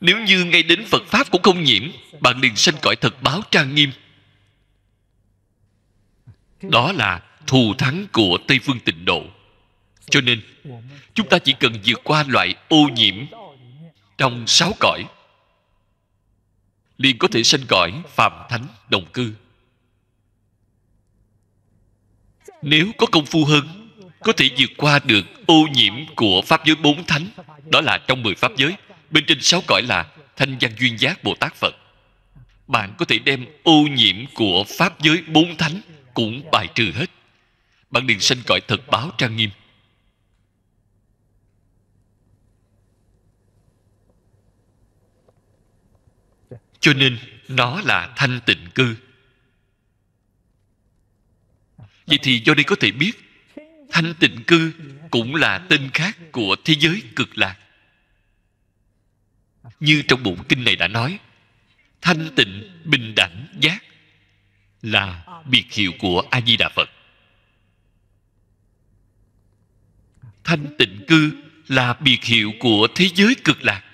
nếu như ngay đến phật pháp cũng không nhiễm bạn liền sanh cõi thật báo trang nghiêm đó là thù thắng của tây phương tịnh độ cho nên chúng ta chỉ cần vượt qua loại ô nhiễm trong sáu cõi liền có thể sanh cõi Phạm thánh đồng cư nếu có công phu hơn có thể vượt qua được ô nhiễm của pháp giới bốn thánh đó là trong mười pháp giới bên trên sáu cõi là thanh văn duyên giác bồ tát phật bạn có thể đem ô nhiễm của pháp giới bốn thánh cũng bài trừ hết bạn đừng sanh cõi thật báo trang nghiêm cho nên nó là thanh tịnh cư vậy thì do đây có thể biết thanh tịnh cư cũng là tên khác của thế giới cực lạc như trong bộ kinh này đã nói thanh tịnh bình đẳng giác là biệt hiệu của a di đà phật thanh tịnh cư là biệt hiệu của thế giới cực lạc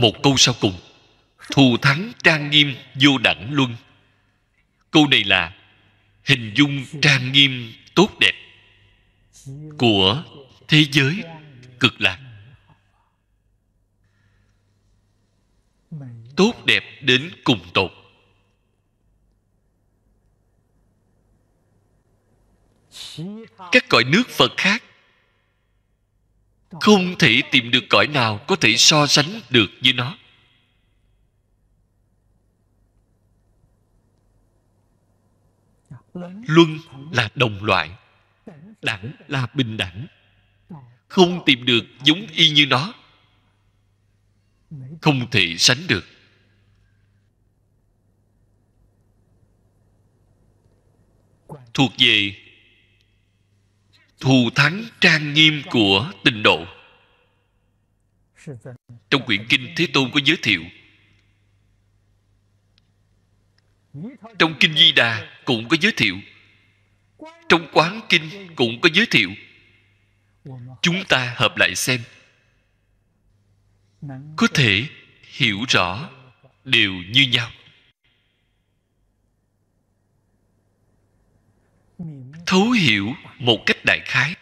một câu sau cùng thù thắng trang nghiêm vô đẳng luân câu này là hình dung trang nghiêm tốt đẹp của thế giới cực lạc tốt đẹp đến cùng tột các cõi nước phật khác không thể tìm được cõi nào có thể so sánh được với nó luân là đồng loại đẳng là bình đẳng không tìm được giống y như nó không thể sánh được thuộc về thù thắng trang nghiêm của tịnh độ trong quyển kinh thế tôn có giới thiệu trong kinh di đà cũng có giới thiệu trong quán kinh cũng có giới thiệu chúng ta hợp lại xem có thể hiểu rõ đều như nhau thấu hiểu một cách đại khái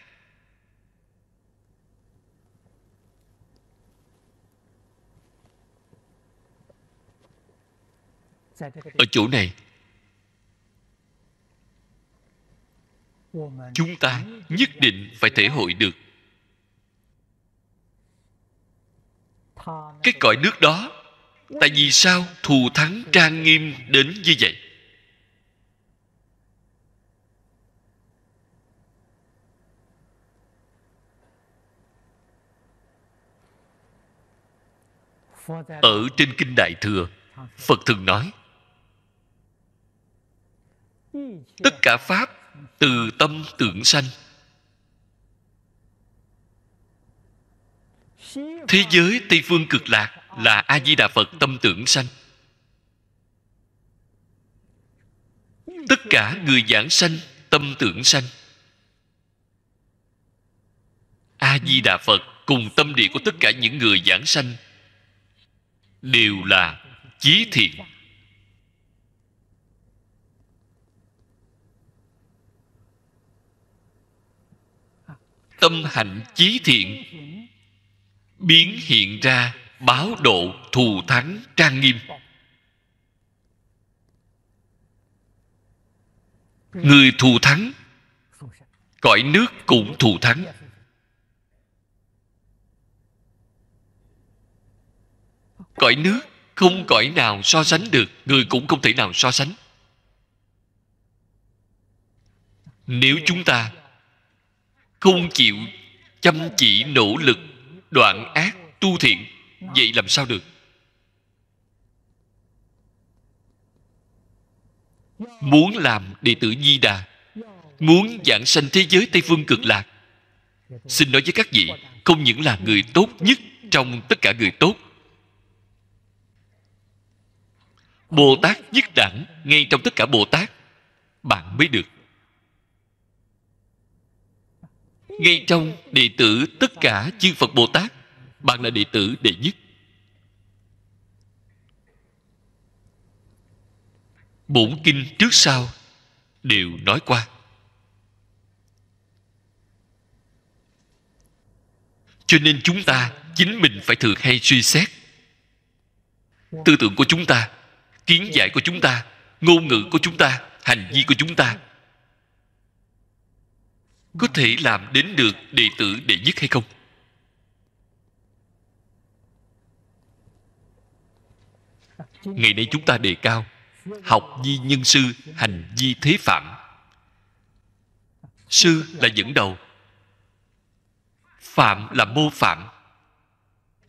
ở chỗ này chúng ta nhất định phải thể hội được cái cõi nước đó tại vì sao thù thắng trang nghiêm đến như vậy ở trên kinh đại thừa phật thường nói tất cả pháp từ tâm tưởng sanh thế giới tây phương cực lạc là a di đà phật tâm tưởng sanh tất cả người giảng sanh tâm tưởng sanh a di đà phật cùng tâm địa của tất cả những người giảng sanh đều là chí thiện tâm hạnh chí thiện biến hiện ra báo độ thù thắng trang nghiêm người thù thắng cõi nước cũng thù thắng cõi nước không cõi nào so sánh được người cũng không thể nào so sánh nếu chúng ta không chịu chăm chỉ nỗ lực đoạn ác tu thiện vậy làm sao được muốn làm đệ tử di đà muốn giảng sanh thế giới tây phương cực lạc xin nói với các vị không những là người tốt nhất trong tất cả người tốt bồ tát nhất đẳng ngay trong tất cả bồ tát bạn mới được ngay trong đệ tử tất cả chư phật bồ tát bạn là đệ tử đệ nhất bổn kinh trước sau đều nói qua cho nên chúng ta chính mình phải thường hay suy xét tư tưởng của chúng ta kiến giải của chúng ta ngôn ngữ của chúng ta hành vi của chúng ta có thể làm đến được đệ tử đệ nhất hay không ngày nay chúng ta đề cao học di nhân sư hành di thế phạm sư là dẫn đầu phạm là mô phạm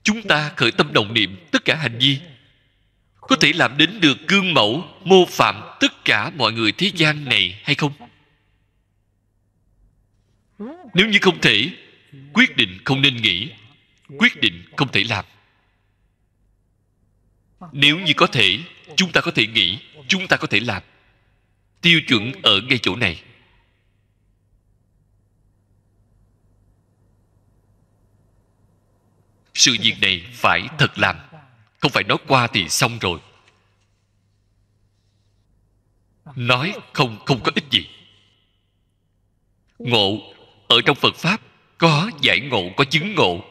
chúng ta khởi tâm đồng niệm tất cả hành vi có thể làm đến được gương mẫu mô phạm tất cả mọi người thế gian này hay không nếu như không thể quyết định không nên nghĩ quyết định không thể làm nếu như có thể chúng ta có thể nghĩ chúng ta có thể làm tiêu chuẩn ở ngay chỗ này sự việc này phải thật làm không phải nói qua thì xong rồi nói không không có ích gì ngộ ở trong phật pháp có giải ngộ có chứng ngộ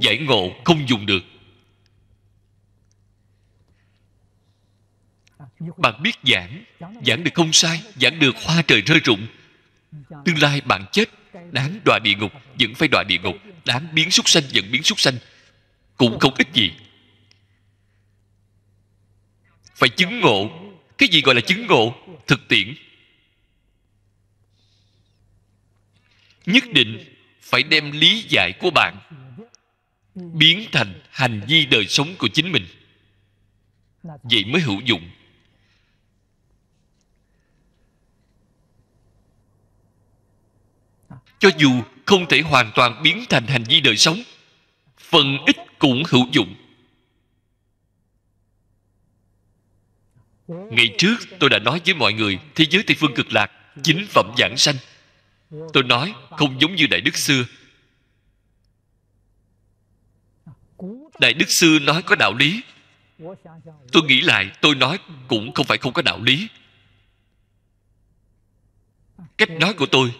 giải ngộ không dùng được bạn biết giảng giảng được không sai giảng được hoa trời rơi rụng tương lai bạn chết đáng đọa địa ngục vẫn phải đọa địa ngục đáng biến súc sanh vẫn biến súc sanh cũng không ích gì phải chứng ngộ cái gì gọi là chứng ngộ thực tiễn nhất định phải đem lý giải của bạn biến thành hành vi đời sống của chính mình vậy mới hữu dụng cho dù không thể hoàn toàn biến thành hành vi đời sống phần ít cũng hữu dụng ngày trước tôi đã nói với mọi người thế giới tây phương cực lạc chính phẩm giảng sanh tôi nói không giống như đại đức xưa đại đức xưa nói có đạo lý tôi nghĩ lại tôi nói cũng không phải không có đạo lý cách nói của tôi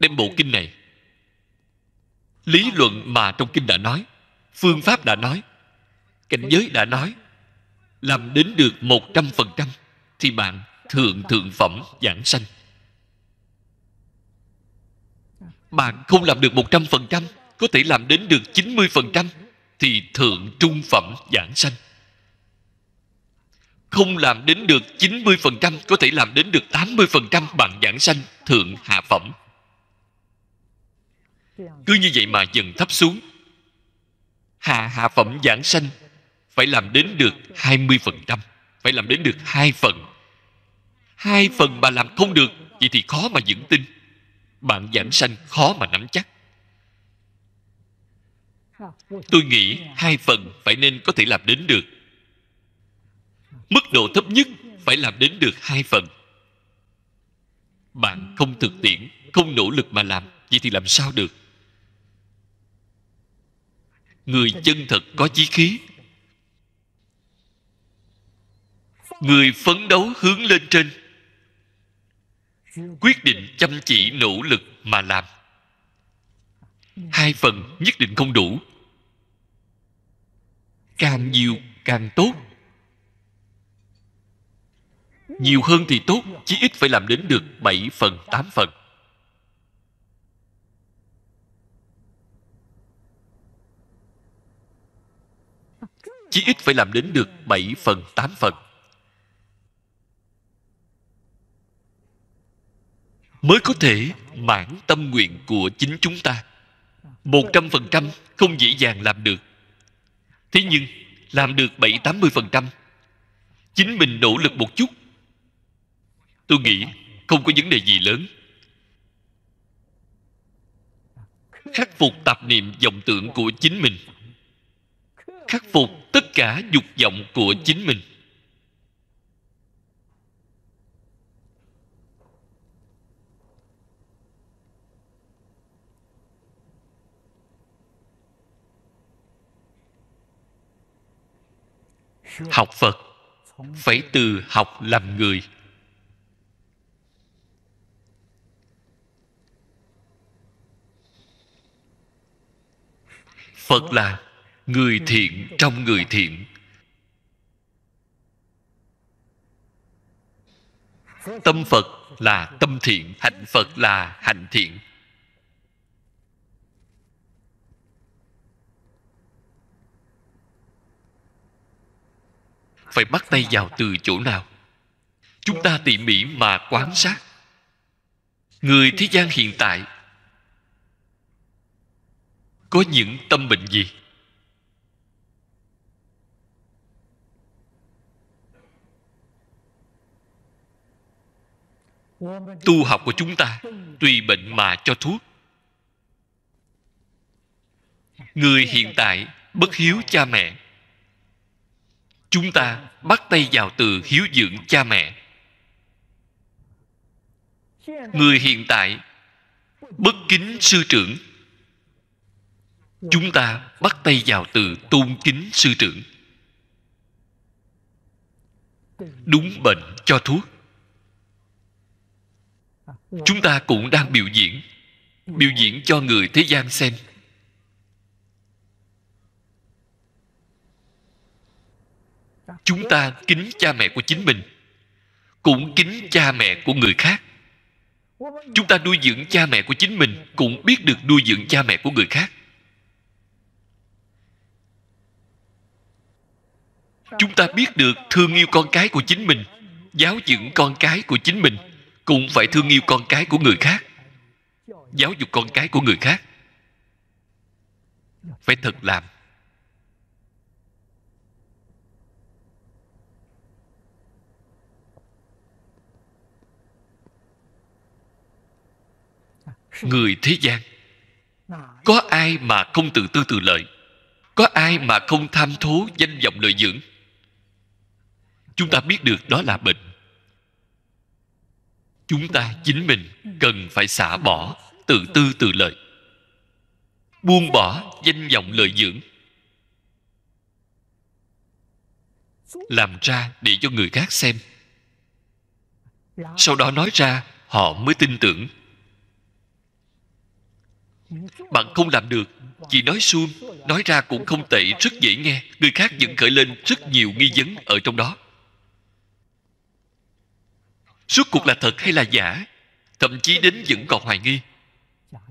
đem bộ kinh này lý luận mà trong kinh đã nói phương pháp đã nói cảnh giới đã nói làm đến được 100% thì bạn thượng thượng phẩm giảng sanh. Bạn không làm được 100%, có thể làm đến được 90% thì thượng trung phẩm giảng sanh. Không làm đến được 90%, có thể làm đến được 80% bạn giảng sanh thượng hạ phẩm. Cứ như vậy mà dần thấp xuống. Hạ hạ phẩm giảng sanh phải làm đến được 20%, phải làm đến được hai phần. Hai phần mà làm không được, vậy thì khó mà vững tin. Bạn giảng sanh khó mà nắm chắc. Tôi nghĩ hai phần phải nên có thể làm đến được. Mức độ thấp nhất phải làm đến được hai phần. Bạn không thực tiễn, không nỗ lực mà làm, vậy thì làm sao được? Người chân thật có chí khí người phấn đấu hướng lên trên quyết định chăm chỉ nỗ lực mà làm hai phần nhất định không đủ càng nhiều càng tốt nhiều hơn thì tốt chí ít phải làm đến được bảy phần tám phần chí ít phải làm đến được bảy phần tám phần mới có thể mãn tâm nguyện của chính chúng ta một trăm phần trăm không dễ dàng làm được thế nhưng làm được bảy tám mươi phần trăm chính mình nỗ lực một chút tôi nghĩ không có vấn đề gì lớn khắc phục tạp niệm vọng tưởng của chính mình khắc phục tất cả dục vọng của chính mình học phật phải từ học làm người phật là người thiện trong người thiện tâm phật là tâm thiện hạnh phật là hạnh thiện phải bắt tay vào từ chỗ nào chúng ta tỉ mỉ mà quan sát người thế gian hiện tại có những tâm bệnh gì tu học của chúng ta tùy bệnh mà cho thuốc người hiện tại bất hiếu cha mẹ chúng ta bắt tay vào từ hiếu dưỡng cha mẹ người hiện tại bất kính sư trưởng chúng ta bắt tay vào từ tôn kính sư trưởng đúng bệnh cho thuốc chúng ta cũng đang biểu diễn biểu diễn cho người thế gian xem chúng ta kính cha mẹ của chính mình cũng kính cha mẹ của người khác chúng ta nuôi dưỡng cha mẹ của chính mình cũng biết được nuôi dưỡng cha mẹ của người khác chúng ta biết được thương yêu con cái của chính mình giáo dưỡng con cái của chính mình cũng phải thương yêu con cái của người khác giáo dục con cái của người khác phải thật làm người thế gian có ai mà không từ tư từ lợi có ai mà không tham thố danh vọng lợi dưỡng chúng ta biết được đó là bệnh chúng ta chính mình cần phải xả bỏ tự tư tự lợi buông bỏ danh vọng lợi dưỡng làm ra để cho người khác xem sau đó nói ra họ mới tin tưởng bạn không làm được chỉ nói suông nói ra cũng không tệ rất dễ nghe người khác vẫn khởi lên rất nhiều nghi vấn ở trong đó suốt cuộc là thật hay là giả thậm chí đến vẫn còn hoài nghi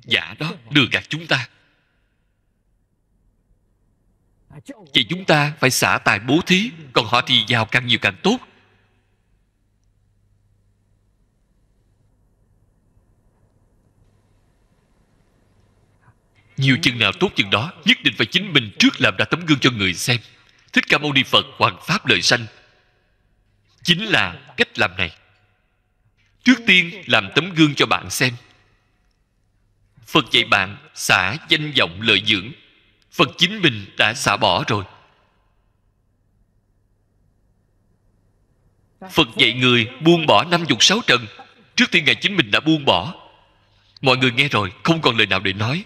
giả đó lừa gạt chúng ta vậy chúng ta phải xả tài bố thí còn họ thì giàu càng nhiều càng tốt nhiều chừng nào tốt chừng đó nhất định phải chính mình trước làm ra tấm gương cho người xem thích ca mâu ni phật hoàn pháp lời sanh chính là cách làm này trước tiên làm tấm gương cho bạn xem phật dạy bạn xả danh vọng lợi dưỡng phật chính mình đã xả bỏ rồi phật dạy người buông bỏ năm dục sáu trần trước tiên ngài chính mình đã buông bỏ mọi người nghe rồi không còn lời nào để nói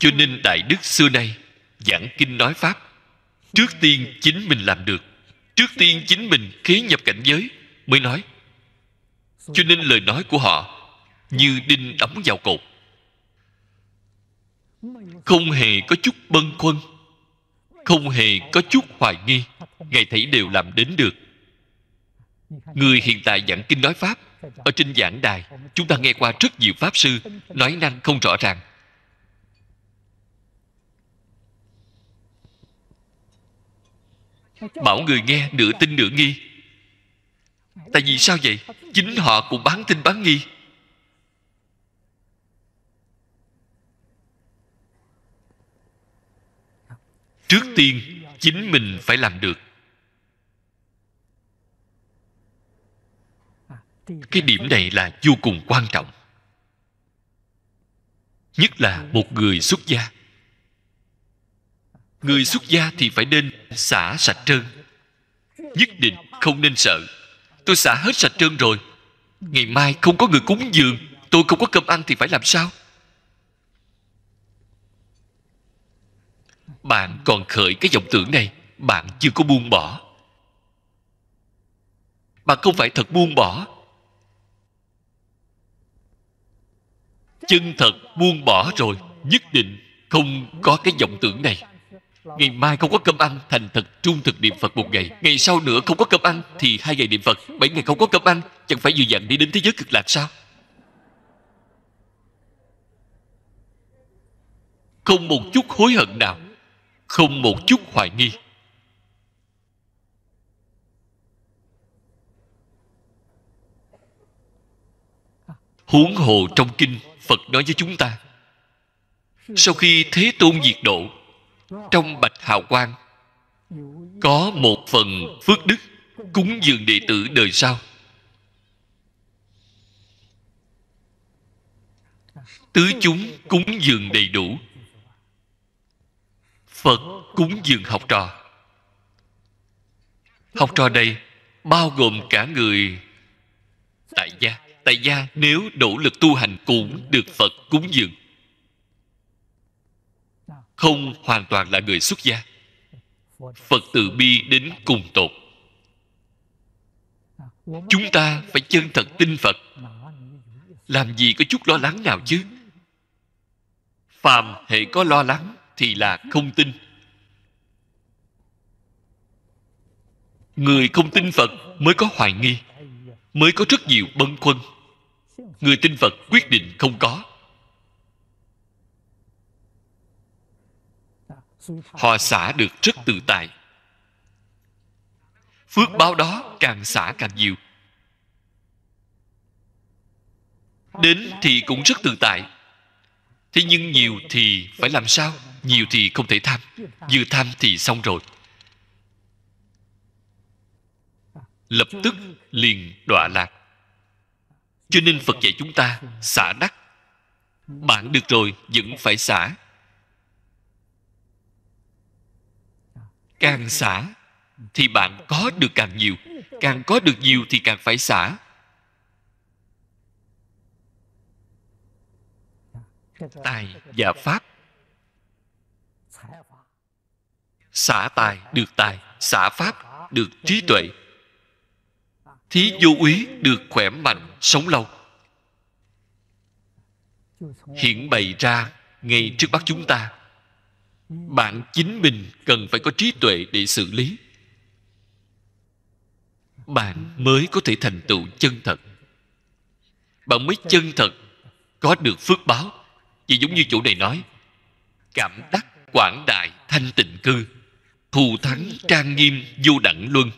cho nên đại đức xưa nay giảng kinh nói pháp trước tiên chính mình làm được trước tiên chính mình khế nhập cảnh giới mới nói cho nên lời nói của họ như đinh đóng vào cột không hề có chút bân khuâng không hề có chút hoài nghi ngài thấy đều làm đến được người hiện tại giảng kinh nói pháp ở trên giảng đài chúng ta nghe qua rất nhiều pháp sư nói năng không rõ ràng bảo người nghe nửa tin nửa nghi tại vì sao vậy chính họ cũng bán tin bán nghi trước tiên chính mình phải làm được cái điểm này là vô cùng quan trọng nhất là một người xuất gia người xuất gia thì phải nên xả sạch trơn nhất định không nên sợ tôi xả hết sạch trơn rồi ngày mai không có người cúng dường tôi không có cơm ăn thì phải làm sao bạn còn khởi cái vọng tưởng này bạn chưa có buông bỏ bạn không phải thật buông bỏ chân thật buông bỏ rồi nhất định không có cái vọng tưởng này ngày mai không có cơm ăn thành thật trung thực niệm phật một ngày ngày sau nữa không có cơm ăn thì hai ngày niệm phật bảy ngày không có cơm ăn chẳng phải vừa dặn đi đến thế giới cực lạc sao không một chút hối hận nào không một chút hoài nghi huống hồ trong kinh phật nói với chúng ta sau khi thế tôn diệt độ trong bạch hào quang có một phần phước đức cúng dường đệ tử đời sau tứ chúng cúng dường đầy đủ phật cúng dường học trò học trò đây bao gồm cả người tại gia tại gia nếu nỗ lực tu hành cũng được phật cúng dường không hoàn toàn là người xuất gia phật từ bi đến cùng tột chúng ta phải chân thật tin phật làm gì có chút lo lắng nào chứ phàm hệ có lo lắng thì là không tin người không tin phật mới có hoài nghi mới có rất nhiều bâng khuâng người tin phật quyết định không có họ xả được rất tự tại phước báo đó càng xả càng nhiều đến thì cũng rất tự tại thế nhưng nhiều thì phải làm sao nhiều thì không thể tham vừa tham thì xong rồi lập tức liền đọa lạc cho nên phật dạy chúng ta xả đắc bạn được rồi vẫn phải xả càng xả thì bạn có được càng nhiều càng có được nhiều thì càng phải xả tài và pháp xả tài được tài xả pháp được trí tuệ thí vô úy được khỏe mạnh sống lâu hiện bày ra ngay trước mắt chúng ta bạn chính mình cần phải có trí tuệ để xử lý bạn mới có thể thành tựu chân thật bạn mới chân thật có được phước báo chỉ giống như chủ này nói cảm đắc quảng đại thanh tịnh cư thù thắng trang nghiêm vô đẳng luân